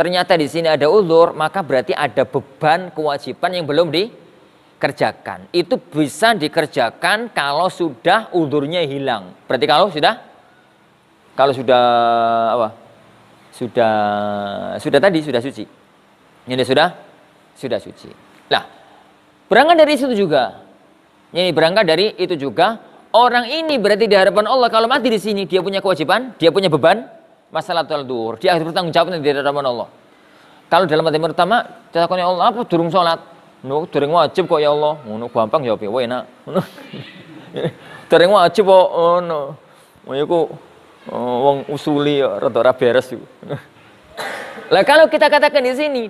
ternyata di sini ada ulur, maka berarti ada beban kewajiban yang belum di kerjakan. Itu bisa dikerjakan kalau sudah udurnya hilang. Berarti kalau sudah kalau sudah apa? Sudah sudah tadi sudah suci. Ini sudah sudah suci. lah berangkat dari situ juga. Ini berangkat dari itu juga orang ini berarti di hadapan Allah kalau mati di sini dia punya kewajiban, dia punya beban masalah dur Dia harus bertanggung jawab di hadapan Allah. Kalau dalam hati pertama, catatannya Allah apa durung sholat nuh dereng wajib kok ya Allah. Ngono gampang ya wae enak. Ngono. [LAUGHS] dereng wajib kok ngono. Oh iku oh, wong usuli ya, rada ora beres iku. [LAUGHS] Lah kalau kita katakan di sini,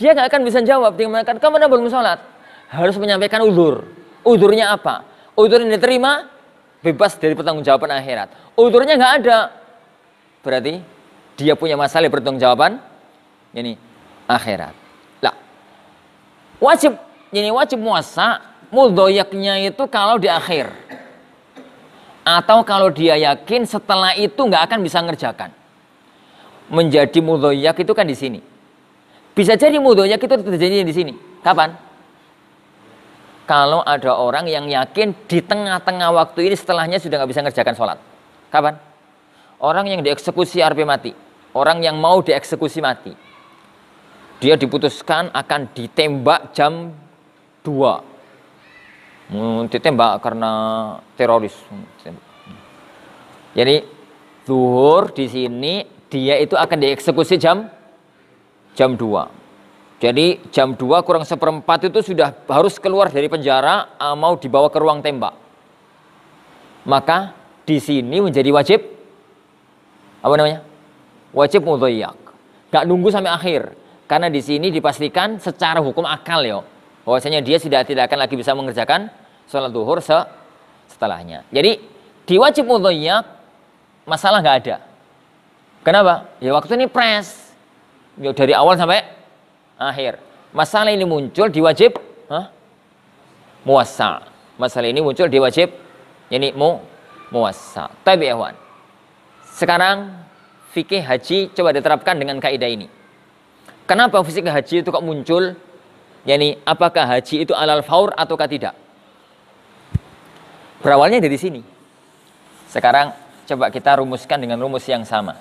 dia nggak akan bisa jawab dengan mengatakan kamu anda belum sholat. Harus menyampaikan udur. Udurnya apa? Udur yang diterima bebas dari pertanggungjawaban akhirat. Udurnya nggak ada. Berarti dia punya masalah pertanggungjawaban ini akhirat. Wajib, jadi wajib puasa mudoyaknya itu kalau di akhir. Atau kalau dia yakin setelah itu nggak akan bisa ngerjakan. Menjadi mudoyak itu kan di sini. Bisa jadi mudoyak itu terjadi di sini. Kapan? Kalau ada orang yang yakin di tengah-tengah waktu ini setelahnya sudah nggak bisa ngerjakan sholat. Kapan? Orang yang dieksekusi RP mati. Orang yang mau dieksekusi mati dia diputuskan akan ditembak jam 2 ditembak karena teroris jadi zuhur di sini dia itu akan dieksekusi jam jam 2 jadi jam 2 kurang seperempat itu sudah harus keluar dari penjara ah, mau dibawa ke ruang tembak maka di sini menjadi wajib apa namanya wajib mudhoyak gak nunggu sampai akhir karena di sini dipastikan secara hukum akal ya, bahwasanya dia sudah tidak akan lagi bisa mengerjakan sholat duhur se setelahnya. Jadi di wajib mudhoyak masalah nggak ada. Kenapa? Ya waktu ini press, Ya, dari awal sampai akhir. Masalah ini muncul di wajib huh? muasa. Masalah ini muncul di wajib ini mu muasa. Tapi Sekarang fikih haji coba diterapkan dengan kaidah ini. Kenapa fisik haji itu kok muncul? Yani apakah haji itu alal faur ataukah tidak? Berawalnya dari sini. Sekarang coba kita rumuskan dengan rumus yang sama.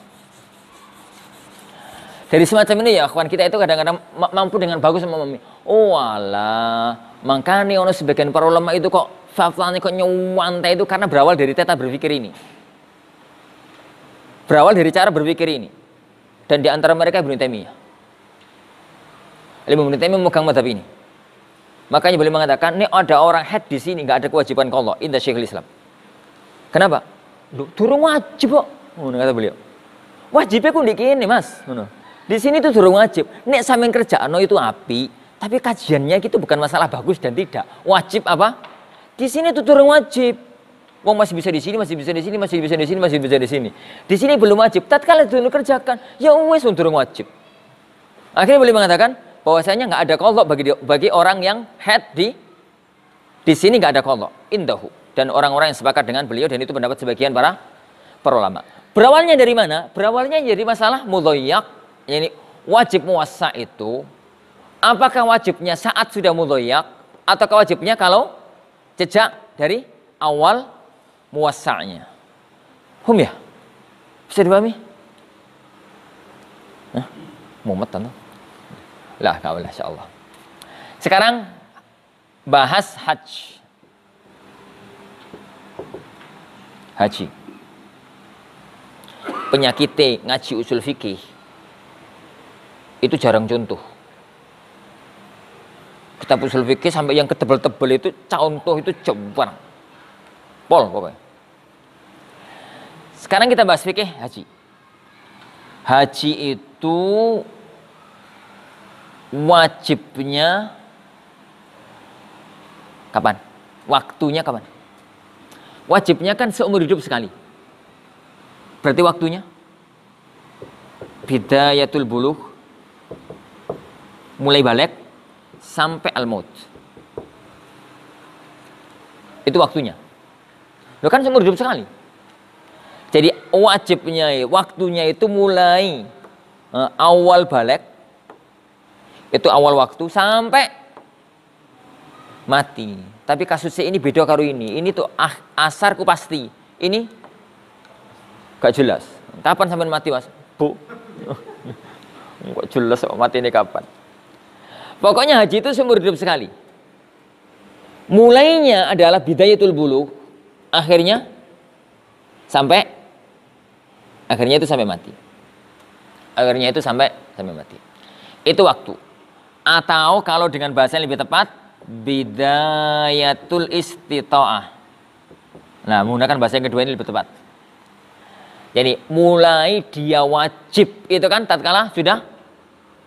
Dari semacam ini ya, kawan kita itu kadang-kadang mampu dengan bagus memahami. Oh alah, makanya ono sebagian para ulama itu kok fatwanya kok nyewantai itu karena berawal dari teta berpikir ini. Berawal dari cara berpikir ini. Dan di antara mereka Ibnu Taimiyah. Alim Ibnu Taimiyah memegang madhab ini. Makanya boleh mengatakan, ini ada orang head di sini, nggak ada kewajiban ke loh Indah Syekhul Islam. Kenapa? Lu turun wajib kok. Ngono kata beliau. Wajibnya kok dikini mas. Di sini itu turun wajib. Nek samin kerjaan no itu api. Tapi kajiannya itu bukan masalah bagus dan tidak. Wajib apa? Di sini itu turun wajib. Wong masih bisa di sini, masih bisa di sini, masih bisa di sini, masih bisa di sini. Di sini belum wajib. Tatkala dulu kerjakan, ya wes turun wajib. Akhirnya boleh mengatakan, bahwasanya nggak ada kodok bagi bagi orang yang head di di sini nggak ada kodok indahu dan orang-orang yang sepakat dengan beliau dan itu pendapat sebagian para perulama. Berawalnya dari mana? Berawalnya jadi masalah mudoyak, yakni wajib muasa itu apakah wajibnya saat sudah muloyak atau wajibnya kalau jejak dari awal muasanya. Hum ya? Bisa dipahami? Nah, mumet lah, kau lah insyaallah. Sekarang bahas haji. Haji. Penyakitnya ngaji usul fikih itu jarang contoh. Kitab usul fikih sampai yang ketebel-tebel itu contoh itu jawaban. Pol pokoknya. Sekarang kita bahas fikih haji. Haji itu wajibnya kapan? Waktunya kapan? Wajibnya kan seumur hidup sekali. Berarti waktunya? Bidayatul buluh mulai balik sampai al-maut. Itu waktunya. Lo kan seumur hidup sekali. Jadi wajibnya, waktunya itu mulai eh, awal balik itu awal waktu sampai mati. Tapi kasusnya ini beda karo ini. Ini tuh ah, asarku pasti. Ini gak jelas. Kapan sampai mati mas? Bu. [LAUGHS] Kok jelas mati ini kapan? Pokoknya haji itu seumur hidup sekali. Mulainya adalah bidayatul bulu, akhirnya sampai akhirnya itu sampai mati. Akhirnya itu sampai sampai mati. Itu waktu atau kalau dengan bahasa yang lebih tepat bidayatul istita'ah. Nah, menggunakan bahasa yang kedua ini lebih tepat. Jadi mulai dia wajib itu kan tatkala sudah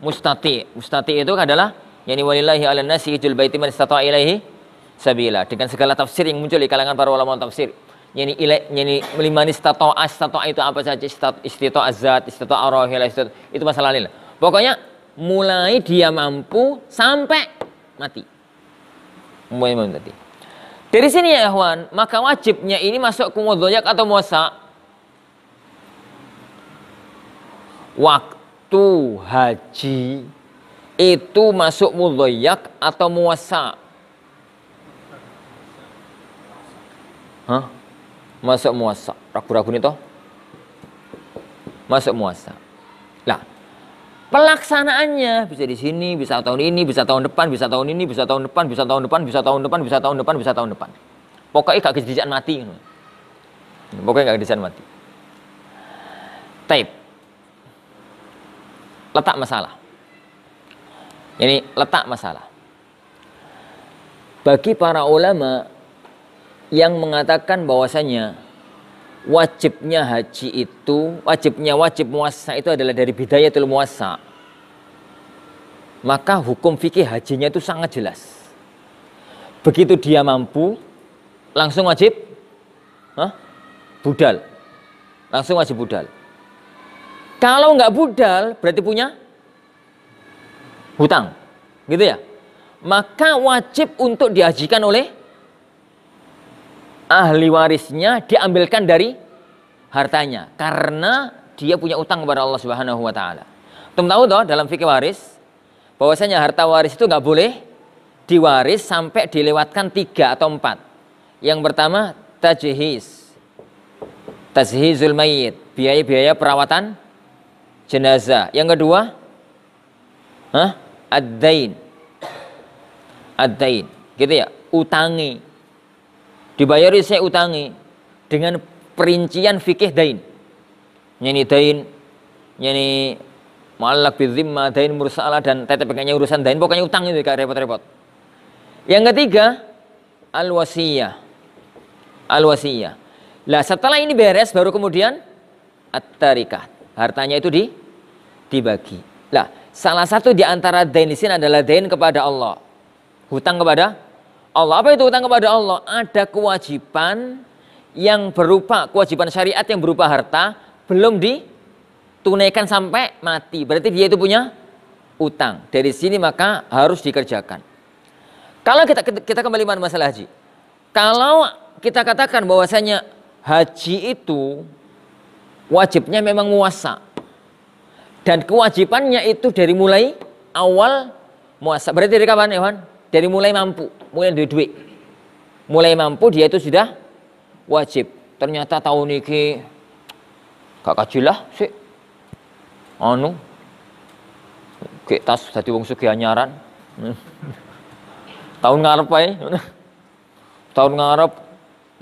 mustati. Mustati itu adalah yani walillahi ala nasi hijjul baiti man istata'a ilaihi sabila. Dengan segala tafsir yang muncul di kalangan para ulama tafsir. Yani ilai yani melimani istata'a istata'a itu apa saja istita'a azat, istita'a roh, istita'a itu masalah lain. Pokoknya mulai dia mampu sampai mati. Mulai mati. Dari sini ya ikhwan, maka wajibnya ini masuk ke mudhoyak atau muasa. Waktu haji itu masuk mudhoyak atau muasa. Hah? Masuk muasa. Ragu-ragu nih toh. Masuk muasa. Pelaksanaannya bisa di sini, bisa tahun ini, bisa tahun depan, bisa tahun ini, bisa tahun depan, bisa tahun depan, bisa tahun depan, bisa tahun depan, bisa tahun depan. Pokoknya gak kejadian mati. Pokoknya gak kejadian mati. Tape. Letak masalah. Ini letak masalah. Bagi para ulama yang mengatakan bahwasanya wajibnya haji itu, wajibnya wajib muasa itu adalah dari bidayatul muasa. Maka hukum fikih hajinya itu sangat jelas. Begitu dia mampu, langsung wajib Hah? budal. Langsung wajib budal. Kalau nggak budal, berarti punya hutang. Gitu ya? Maka wajib untuk diajikan oleh ahli warisnya diambilkan dari hartanya karena dia punya utang kepada Allah Subhanahu wa taala. Teman tahu toh dalam fikih waris bahwasanya harta waris itu nggak boleh diwaris sampai dilewatkan tiga atau empat. Yang pertama tajhiz. Tajhizul mayyit, biaya-biaya perawatan jenazah. Yang kedua Hah? Ad-dain. Ad-dain. Gitu ya, utangi dibayari saya utangi dengan perincian fikih dain nyani dain nyani malak bidzimma dain mursalah dan tetepeknya urusan dain pokoknya utang itu kayak repot-repot yang ketiga al wasiyah al wasiyah lah setelah ini beres baru kemudian at-tarikat hartanya itu di dibagi lah salah satu di antara dain di sini adalah dain kepada Allah hutang kepada Allah. Apa itu hutang kepada Allah? Ada kewajiban yang berupa kewajiban syariat yang berupa harta belum ditunaikan sampai mati. Berarti dia itu punya utang. Dari sini maka harus dikerjakan. Kalau kita kita kembali masalah haji. Kalau kita katakan bahwasanya haji itu wajibnya memang muasa. Dan kewajibannya itu dari mulai awal muasa. Berarti dari kapan, Ya, dari mulai mampu, mulai duit duit. Mulai mampu dia itu sudah wajib. Ternyata tahun ini gak kajilah sih. Anu kayak tas tadi wong suki anyaran. [LAUGHS] tahun ngarep ae. tahun ngarep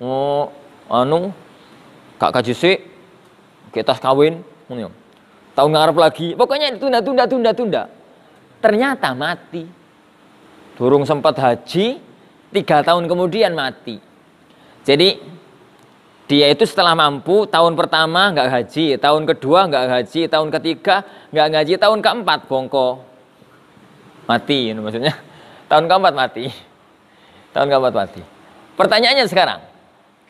oh, anu gak kaji sih. Kayak tas kawin ya. Tahun ngarep lagi. Pokoknya tunda tunda tunda-tunda. Ternyata mati Durung sempat haji, tiga tahun kemudian mati. Jadi dia itu setelah mampu tahun pertama nggak haji, tahun kedua nggak haji, tahun ketiga nggak ngaji, tahun keempat bongko mati, ini maksudnya tahun keempat mati, tahun keempat mati. Pertanyaannya sekarang,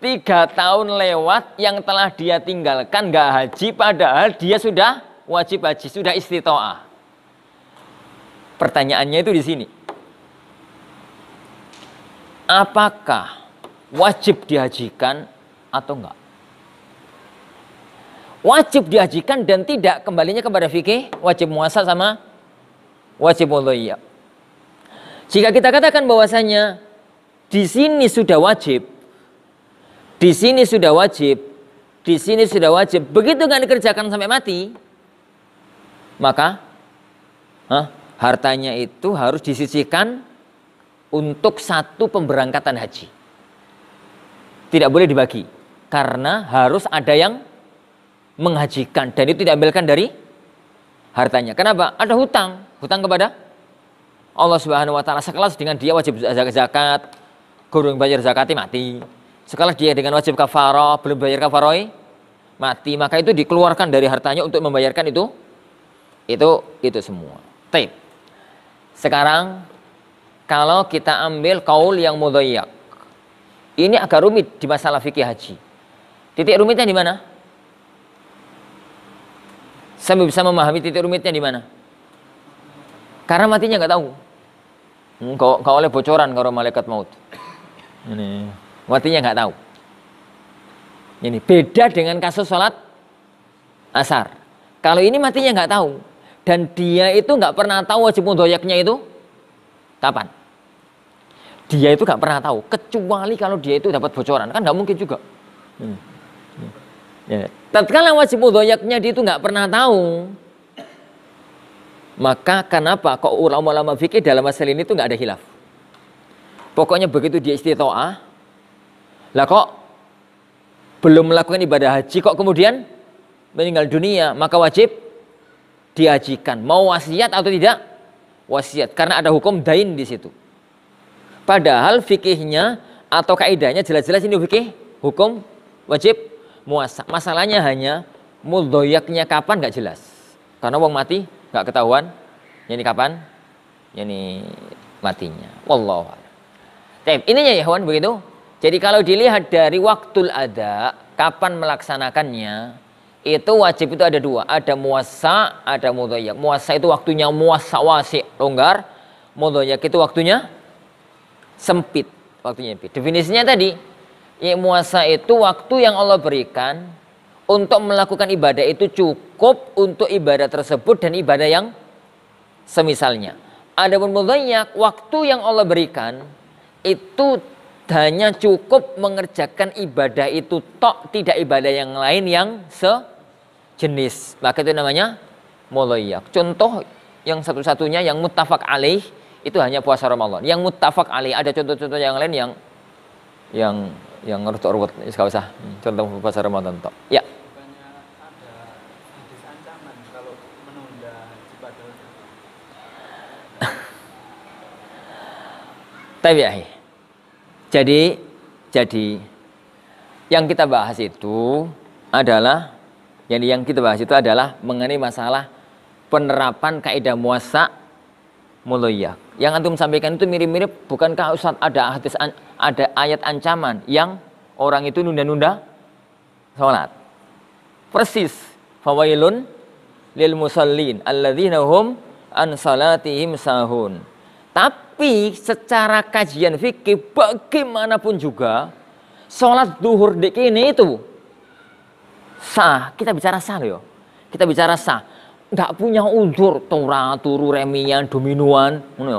tiga tahun lewat yang telah dia tinggalkan nggak haji padahal dia sudah wajib haji sudah istitoah pertanyaannya itu di sini apakah wajib dihajikan atau enggak? Wajib dihajikan dan tidak kembalinya kepada fikih, wajib muasa sama wajib udhiyah. Jika kita katakan bahwasanya di sini sudah wajib, di sini sudah wajib, di sini sudah wajib, begitu nggak dikerjakan sampai mati, maka huh, hartanya itu harus disisihkan untuk satu pemberangkatan haji. Tidak boleh dibagi karena harus ada yang menghajikan dan itu diambilkan dari hartanya. Kenapa? Ada hutang, hutang kepada Allah Subhanahu wa taala sekelas dengan dia wajib zakat, yang bayar zakat mati. Sekelas dia dengan wajib kafaroh belum bayar kafaroi mati, maka itu dikeluarkan dari hartanya untuk membayarkan itu itu itu semua. Tapi sekarang kalau kita ambil kaul yang mudhayyak Ini agak rumit di masalah fikih haji. Titik rumitnya di mana? Saya bisa memahami titik rumitnya di mana? Karena matinya nggak tahu. Hmm, kau, kau oleh bocoran kalau malaikat maut. Ini matinya nggak tahu. Ini beda dengan kasus sholat asar. Kalau ini matinya nggak tahu dan dia itu nggak pernah tahu wajib mudhayyaknya itu Kapan? Dia itu gak pernah tahu, kecuali kalau dia itu dapat bocoran, kan gak mungkin juga. Hmm. hmm. Ya. Tatkala wajib mudoyaknya dia itu gak pernah tahu, maka kenapa kok ulama-ulama fikih dalam masalah ini itu gak ada hilaf? Pokoknya begitu dia istitoah, lah kok belum melakukan ibadah haji kok kemudian meninggal dunia, maka wajib diajikan Mau wasiat atau tidak? wasiat karena ada hukum dain di situ. Padahal fikihnya atau kaidahnya jelas-jelas ini fikih hukum wajib muasa. Masalahnya hanya mudoyaknya kapan nggak jelas. Karena uang mati nggak ketahuan ini kapan ini matinya. Wallahu a'lam. ininya ya kawan begitu. Jadi kalau dilihat dari waktu ada kapan melaksanakannya itu wajib itu ada dua ada muasa ada mudhoyak muasa itu waktunya muasa wasi longgar mudhoyak itu waktunya sempit waktunya sempit definisinya tadi ya muasa itu waktu yang Allah berikan untuk melakukan ibadah itu cukup untuk ibadah tersebut dan ibadah yang semisalnya adapun mudhoyak waktu yang Allah berikan itu hanya cukup mengerjakan ibadah itu tok tidak ibadah yang lain yang se jenis. Maka itu namanya mulayak. Contoh yang satu-satunya yang muttafaq alaih itu hanya puasa Ramadan. Yang muttafaq alaih ada contoh-contoh yang lain yang yang yang ngerut-ngerut enggak usah. Hmm, contoh puasa Ramadan toh? Ya. Tapi ya, eh. Jadi jadi yang kita bahas itu adalah yang yang kita bahas itu adalah mengenai masalah penerapan kaidah muasa mulia. Yang antum sampaikan itu mirip-mirip bukankah Ustaz ada hadis ada ayat ancaman yang orang itu nunda-nunda salat. Persis fawailun lil musallin alladzina hum an salatihim sahun. Tapi secara kajian fikih bagaimanapun juga salat duhur di kini itu sah, kita bicara sah loh. Kita bicara sah. Nggak punya uzur tora turu remian dominuan, ngono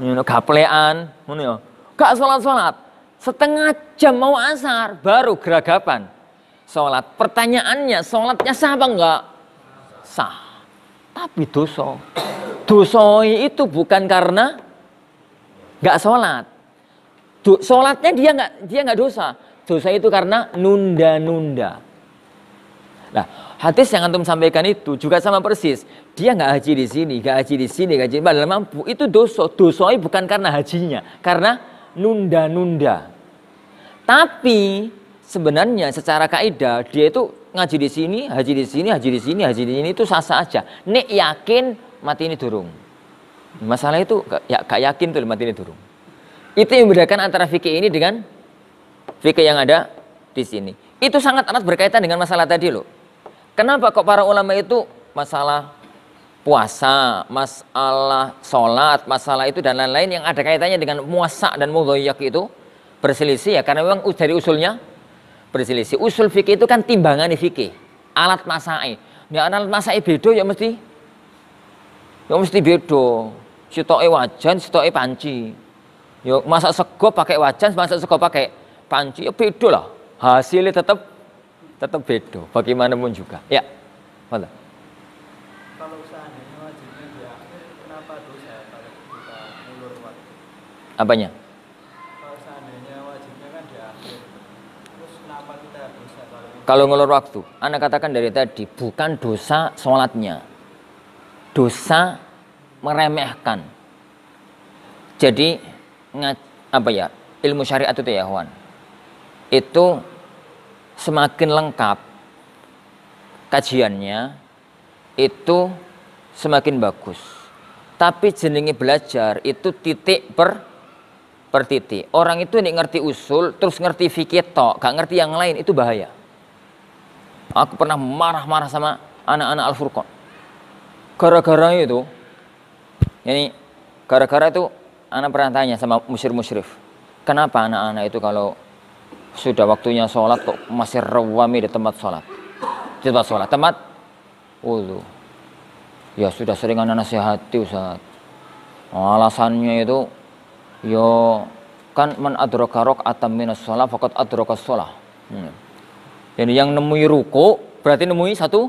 yo. gaplean, ngono yo. Gak sholat-sholat. Setengah jam mau asar baru geragapan. Sholat. Pertanyaannya, sholatnya sah apa enggak? Sah. Tapi dosa. Dosoi itu bukan karena nggak sholat. sholatnya dia nggak dia nggak dosa. Dosa itu karena nunda-nunda. Nah, hadis yang antum sampaikan itu juga sama persis. Dia nggak haji di sini, nggak haji di sini, nggak haji padahal mampu. Itu dosa, dosoi bukan karena hajinya, karena nunda-nunda. Tapi sebenarnya secara kaidah dia itu ngaji di sini, haji di sini, haji di sini, haji di sini itu sah-sah aja. Nek yakin mati ini durung. Masalah itu ya, gak yakin tuh mati ini durung. Itu yang membedakan antara fikih ini dengan fikih yang ada di sini. Itu sangat amat berkaitan dengan masalah tadi loh. Kenapa kok para ulama itu masalah puasa, masalah sholat, masalah itu dan lain-lain yang ada kaitannya dengan muasa dan mudhoyak itu berselisih ya karena memang dari usulnya berselisih. Usul fikih itu kan timbangan fikih, alat masai. Ya alat masai bedo ya mesti ya mesti bedo. Sitoke wajan, sitoke panci. Ya masak sego pakai wajan, masak sego pakai panci ya bedo lah. Hasilnya tetap tetap bedo bagaimanapun juga ya mana kalau usahanya wajibnya di akhir kenapa dosa kalau kita mulur waktu apanya kalau seandainya wajibnya kan di akhir terus kenapa kita dosa kalau kita... kalau ngulur waktu anda katakan dari tadi bukan dosa sholatnya dosa meremehkan jadi ngat, apa ya ilmu syariat itu ya Wan itu semakin lengkap kajiannya itu semakin bagus. Tapi jenenge belajar itu titik per per titik. Orang itu nih ngerti usul, terus ngerti fikih tok, gak ngerti yang lain itu bahaya. Aku pernah marah-marah sama anak-anak Al Furqan. Gara-gara itu, ini gara-gara itu anak pernah tanya sama musyrif musyrif, kenapa anak-anak itu kalau sudah waktunya sholat kok masih rewami di tempat sholat di tempat sholat tempat wudhu ya sudah sering anak nasihati Ustaz alasannya itu yo ya kan man adroka rok atam minas sholat fakat adroka sholat hmm. jadi yang nemui ruko berarti nemui satu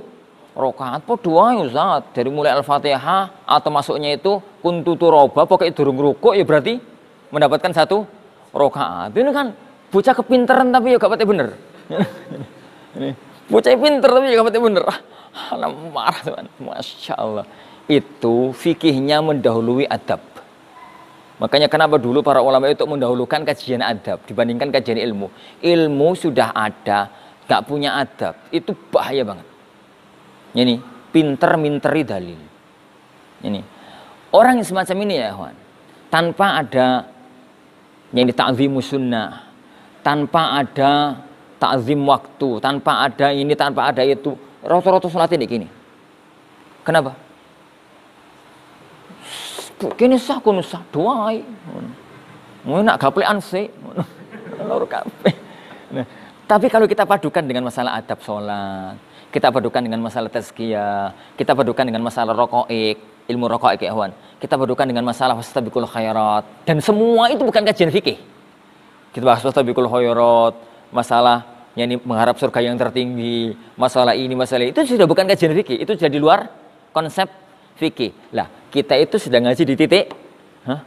rokaat po dua Ustaz dari mulai al-fatihah atau masuknya itu kuntutu roba pokoknya durung ruko ya berarti mendapatkan satu rokaat ini kan bocah kepinteran tapi ya gak pati bener ini bocah pinter tapi ya gak pati bener ah, anak marah teman masya Allah itu fikihnya mendahului adab makanya kenapa dulu para ulama itu mendahulukan kajian adab dibandingkan kajian ilmu ilmu sudah ada gak punya adab itu bahaya banget ini pinter minteri dalil ini orang yang semacam ini ya Ikhwan tanpa ada yang ditakzimu sunnah tanpa ada takzim waktu, tanpa ada ini, tanpa ada itu. Roto-roto sholat ini gini. Kenapa? Kini sah kono sah doai. Mau nak gaplean sih. Loro kabeh. Tapi kalau kita padukan dengan masalah adab sholat, kita padukan dengan masalah tazkiyah, kita padukan dengan masalah rokoik, ilmu rokoik ya Kita padukan dengan masalah wastabiqul khairat. Dan semua itu bukan kajian fikih kita bahas tabikul khairat, masalah yang mengharap surga yang tertinggi, masalah ini, masalah Itu sudah bukan kajian fikih, itu sudah di luar konsep fikih. Lah, kita itu sudah ngaji di titik huh?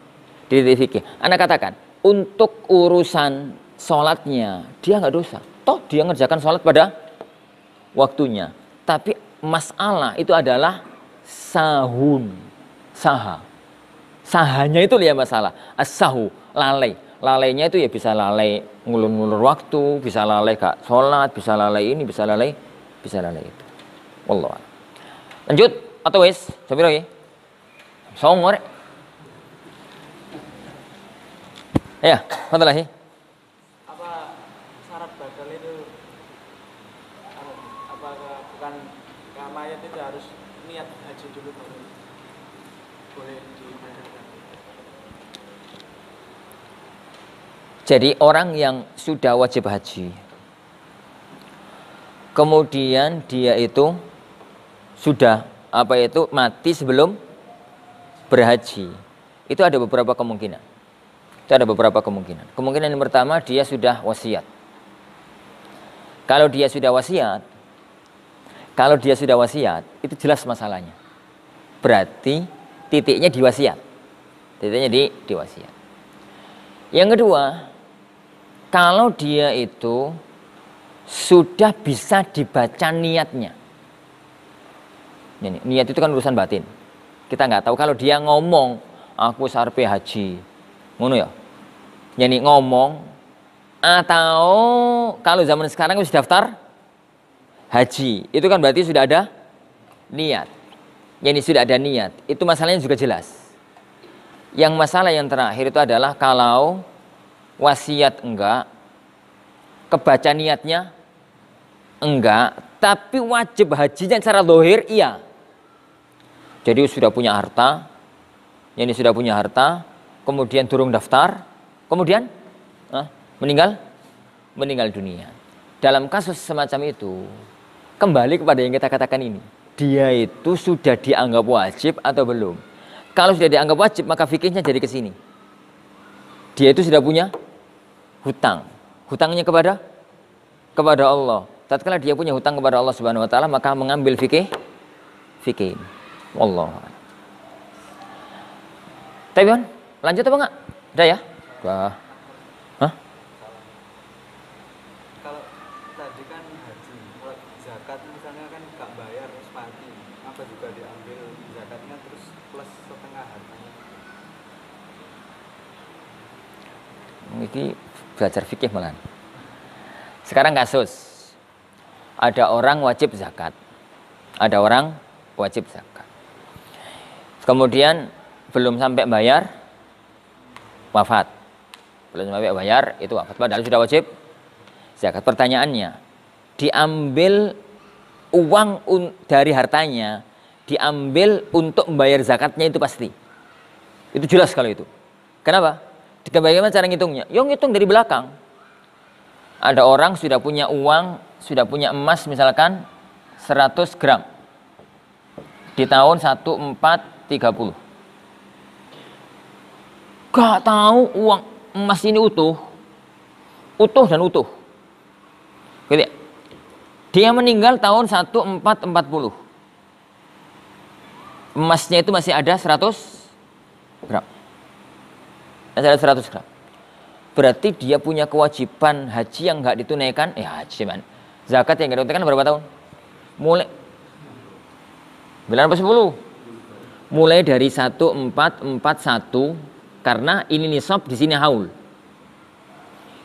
di titik fikih. Anda katakan, untuk urusan sholatnya dia nggak dosa. Toh dia ngerjakan sholat pada waktunya. Tapi masalah itu adalah sahun, saha. Sahanya itu lihat masalah. As-sahu, lalai lalainya itu ya bisa lalai ngulur-ngulur waktu, bisa lalai gak sholat, bisa lalai ini, bisa lalai, bisa lalai itu. Allah. Lanjut, atau wes, sampai lagi. Songor. Ya, apa lagi? Jadi orang yang sudah wajib haji, kemudian dia itu sudah apa itu mati sebelum berhaji. Itu ada beberapa kemungkinan. Itu ada beberapa kemungkinan. Kemungkinan yang pertama dia sudah wasiat. Kalau dia sudah wasiat, kalau dia sudah wasiat, itu jelas masalahnya. Berarti titiknya di wasiat. Titiknya di di wasiat. Yang kedua, kalau dia itu sudah bisa dibaca niatnya. Ini, niat itu kan urusan batin. Kita nggak tahu kalau dia ngomong, aku sarpe haji, ngono ya. Jadi ngomong atau kalau zaman sekarang harus daftar haji, itu kan berarti sudah ada niat. Jadi sudah ada niat. Itu masalahnya juga jelas. Yang masalah yang terakhir itu adalah kalau wasiat enggak, kebaca niatnya enggak, tapi wajib hajinya secara lohir iya. Jadi sudah punya harta, ini sudah punya harta, kemudian turun daftar, kemudian eh, meninggal, meninggal dunia. Dalam kasus semacam itu, kembali kepada yang kita katakan ini, dia itu sudah dianggap wajib atau belum. Kalau sudah dianggap wajib, maka fikihnya jadi ke sini. Dia itu sudah punya hutang. Hutangnya kepada kepada Allah. Tatkala dia punya hutang kepada Allah Subhanahu wa taala, maka mengambil fikih fikih. Allah. Taiwan, lanjut apa enggak? Udah ya? Udah. Kalau tadi kan haji, zakat misalnya kan nggak bayar terus mati, apa juga diambil zakatnya terus plus setengah hartanya? Ini belajar fikih malah. Sekarang kasus ada orang wajib zakat, ada orang wajib zakat. Kemudian belum sampai bayar wafat, belum sampai bayar itu wafat padahal sudah wajib zakat. Pertanyaannya, diambil uang dari hartanya diambil untuk membayar zakatnya itu pasti. Itu jelas kalau itu. Kenapa? Bagaimana cara ngitungnya? Yang ngitung dari belakang. Ada orang sudah punya uang, sudah punya emas misalkan 100 gram di tahun 1430. Gak tahu uang emas ini utuh. Utuh dan utuh. Gitu ya? Dia meninggal tahun 1440. Emasnya itu masih ada 100 gram. 100 gram. Berarti dia punya kewajiban haji yang nggak ditunaikan, ya haji man. Zakat yang nggak ditunaikan berapa tahun? Mulai 9 10? Mulai dari 1441 karena ini nisab di sini haul.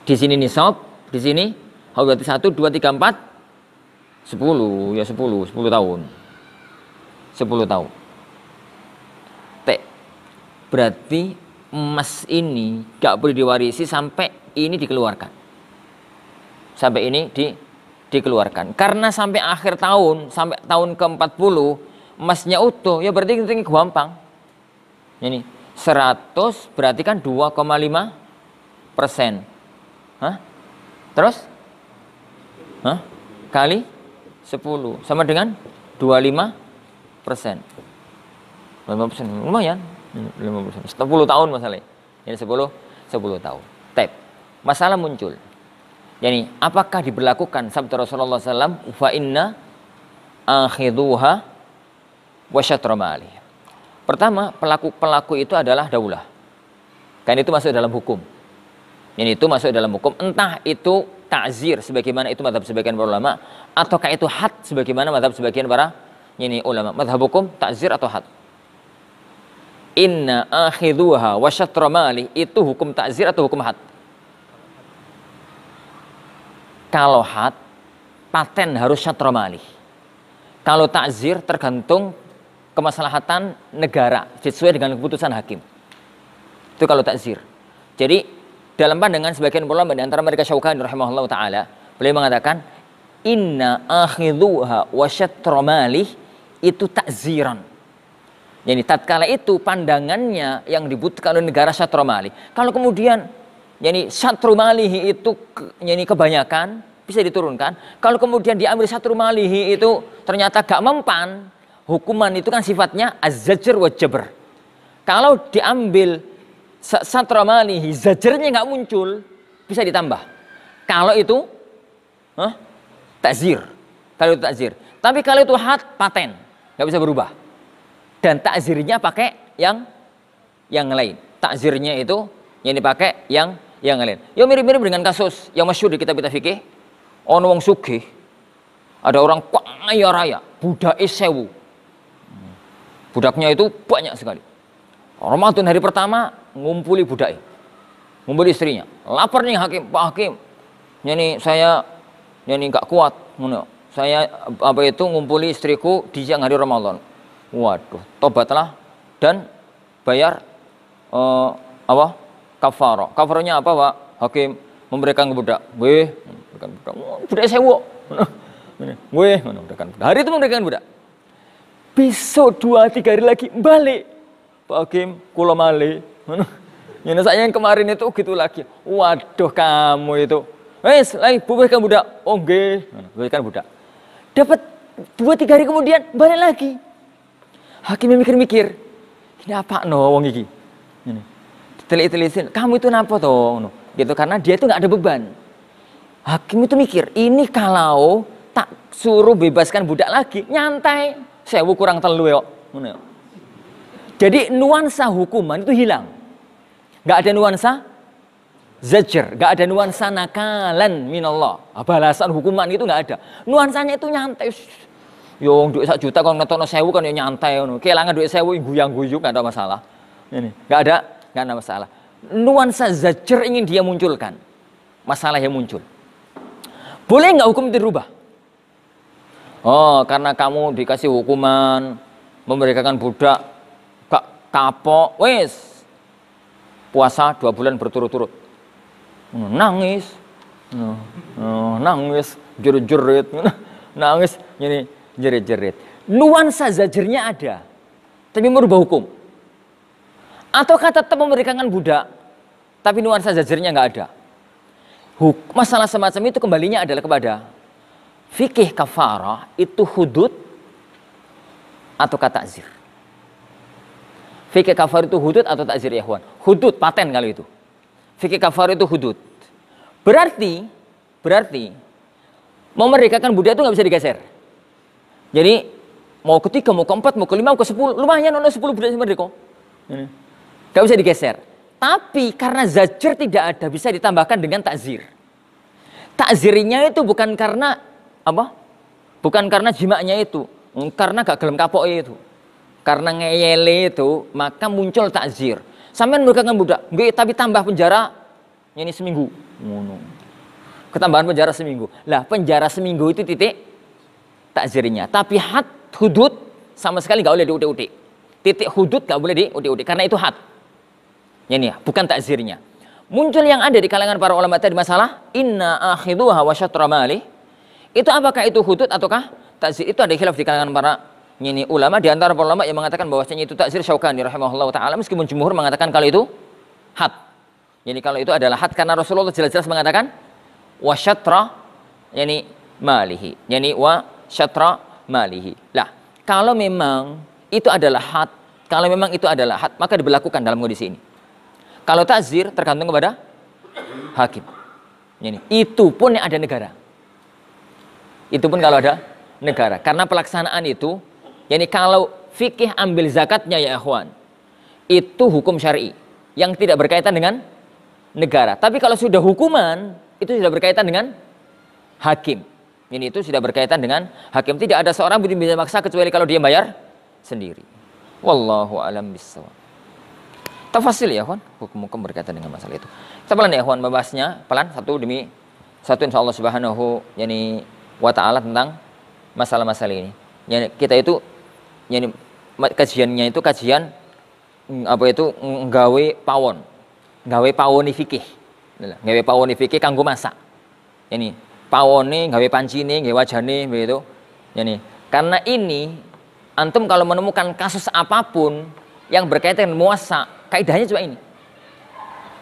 Di sini nisab, di sini haul berarti 1 2 3 4 10 ya 10, 10 tahun. 10 tahun. T. Berarti emas ini gak boleh diwarisi sampai ini dikeluarkan. Sampai ini di dikeluarkan. Karena sampai akhir tahun, sampai tahun ke-40 emasnya utuh, ya berarti ini gampang. Ini 100 berarti kan 2,5 persen. Hah? Terus? Hah? Kali 10 sama dengan 25 persen. 25 persen lumayan 10 tahun masalahnya. Jadi 10 10 tahun. Tep, Masalah muncul. Yani apakah diberlakukan sabda Rasulullah SAW fa inna akhiduha wa Pertama, pelaku-pelaku itu adalah daulah. Kan itu masuk dalam hukum. Yang itu masuk dalam hukum entah itu takzir sebagaimana itu madhab sebagian para ulama ataukah itu had sebagaimana madhab sebagian para ini ulama. Madhab hukum takzir atau had inna akhidhuha wa syatramali itu hukum takzir atau hukum had? Kalau had paten harus syatramali. Kalau takzir tergantung kemaslahatan negara sesuai dengan keputusan hakim. Itu kalau takzir. Jadi dalam pandangan sebagian ulama di antara mereka Syaukani rahimahullahu taala, beliau mengatakan inna akhidhuha wa syatra itu takziran jadi tatkala itu pandangannya yang dibutuhkan oleh negara Mali. Kalau kemudian yani Satromalihi itu yani kebanyakan bisa diturunkan. Kalau kemudian diambil Satromalihi itu ternyata gak mempan, hukuman itu kan sifatnya azzajr wa jabr. Kalau diambil Satromalihi, zajernya gak muncul, bisa ditambah. Kalau itu huh, takzir. Kalau itu takzir. Tapi kalau itu hat paten, gak bisa berubah dan takzirnya pakai yang yang lain. Takzirnya itu yang dipakai yang yang lain. Ya mirip-mirip dengan kasus yang masyhur di kitab kita fikih. Ono wong sugih. Ada orang kaya raya, budak sewu. Budaknya itu banyak sekali. Ramadan hari pertama ngumpuli budak, ngumpuli istrinya. Lapar nih hakim, Pak Hakim. Ini saya ini enggak kuat, Saya apa itu ngumpuli istriku di siang hari Ramadan Waduh, tobatlah dan bayar uh, apa? Kafaro. Kafaronya apa, Pak? Hakim memberikan ke budak. Weh, memberikan budak. Budak sewo. Weh, memberikan budak. Hari itu memberikan budak. Besok dua tiga hari lagi balik. Pak Hakim, kulo male. Ini saya yang kemarin itu gitu lagi. Waduh kamu itu. Wes, lagi berikan budak. Oke, oh, memberikan budak. Dapat dua tiga hari kemudian balik lagi. Hakim mikir-mikir, ini apa no wong iki? Ini. Ditelit-telitin, kamu itu napa toh? Gitu karena dia itu nggak ada beban. Hakim itu mikir, ini kalau tak suruh bebaskan budak lagi, nyantai. Sewu kurang telu yo. Jadi nuansa hukuman itu hilang. Nggak ada nuansa zajr, nggak ada nuansa nakalan minallah. Balasan hukuman itu nggak ada. Nuansanya itu nyantai yo duit sak juta kon ngetokno sewu kan yo nyantai ngono. Kelangan duit sewu guyang-guyung enggak ada masalah. Ini enggak ada enggak ada masalah. Nuansa zacer ingin dia munculkan. Masalah yang muncul. Boleh nggak hukum dirubah? Oh, karena kamu dikasih hukuman memerdekakan budak kak kapok, wes puasa dua bulan berturut-turut, nangis, oh, nangis, jerit-jerit, nangis, ini jerit-jerit. Nuansa zajirnya ada, tapi merubah hukum. atau kata tetap memberikan budak, tapi nuansa zajirnya nggak ada. Huk, masalah semacam itu kembalinya adalah kepada fikih kafarah itu hudud atau kata azir, Fikih kafar itu hudud atau takzir ya Huan? Hudud, paten kalau itu. Fikih kafar itu hudud. Berarti, berarti memerdekakan budak itu nggak bisa digeser. Jadi mau ketiga, mau keempat, mau kelima, mau ke sepuluh, lumayan ono sepuluh budak merdeka. Gak bisa digeser. Tapi karena zajir tidak ada bisa ditambahkan dengan takzir. Takzirnya itu bukan karena apa? Bukan karena jimaknya itu, hmm, karena gak gelem kapok itu. Karena ngeyele itu, maka muncul takzir. Sampai nggak kan budak, tapi tambah penjara ini seminggu. Ketambahan penjara seminggu. Lah penjara seminggu itu titik Takzirinya, Tapi had hudud sama sekali nggak boleh diudik-udik. Titik hudud nggak boleh diudik-udik karena itu had. Ini ya, bukan takzirnya. Muncul yang ada di kalangan para ulama tadi masalah inna akhiduha wa mali. Itu apakah itu hudud ataukah takzir? Itu ada khilaf di kalangan para ini ulama di antara para ulama yang mengatakan bahwasanya itu takzir Syaukani rahimahullah taala meskipun jumhur mengatakan kalau itu had. Jadi kalau itu adalah had karena Rasulullah jelas-jelas mengatakan wasyatra yani malihi. Yani wa syatra malihi. Lah, kalau memang itu adalah had, kalau memang itu adalah had, maka diberlakukan dalam kondisi ini. Kalau tazir tergantung kepada hakim. Ini, itu pun yang ada negara. Itu pun kalau ada negara. Karena pelaksanaan itu, yakni kalau fikih ambil zakatnya ya ikhwan, itu hukum syari yang tidak berkaitan dengan negara. Tapi kalau sudah hukuman, itu sudah berkaitan dengan hakim. Ini itu sudah berkaitan dengan hakim. Tidak ada seorang pun bisa maksa kecuali kalau dia bayar sendiri. Wallahu alam bisawab. Tafasil ya, kawan. Hukum-hukum berkaitan dengan masalah itu. Kita pelan ya, kawan, membahasnya pelan satu demi satu insya Allah subhanahu yani wa taala tentang masalah-masalah ini. Yani kita itu yani kajiannya itu kajian apa itu nggawe pawon. Nggawe pawon fikih. Nggawe pawon fikih kanggo masak. Yani pawone, gawe pancine, gawe wajane begitu. Nih, karena ini antum kalau menemukan kasus apapun yang berkaitan dengan muasa, kaidahnya cuma ini.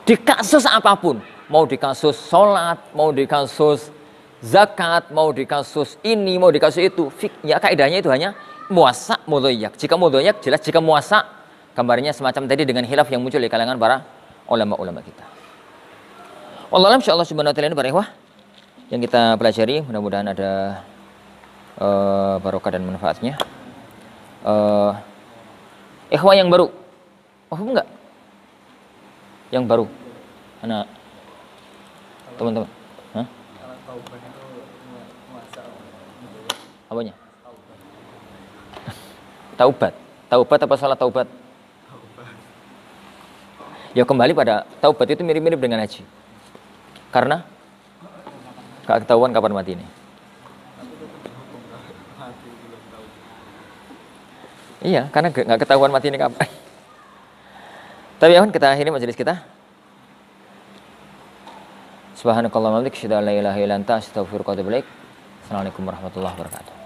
Di kasus apapun, mau di kasus sholat, mau di kasus zakat, mau di kasus ini, mau di kasus itu, ya kaidahnya itu hanya muasa mudoyak. Jika mudoyak jelas, jika muasa gambarnya semacam tadi dengan hilaf yang muncul di kalangan para ulama-ulama kita. Wallahualam, alam, Allah subhanahu wa ta'ala ini yang kita pelajari mudah-mudahan ada uh, barokah dan manfaatnya uh, ikhwah yang baru oh enggak yang baru anak teman-teman apanya [LAUGHS] taubat taubat apa salah taubat ya kembali pada taubat itu mirip-mirip dengan haji karena Kak ketahuan kapan mati ini? Iya, karena nggak ketahuan mati ini kapan. [LAUGHS] Tapi ya, kita akhiri majelis kita. Subhanakallahumma wa bihamdika asyhadu an la ilaha illa anta astaghfiruka wa atubu ilaik. Assalamualaikum warahmatullahi wabarakatuh.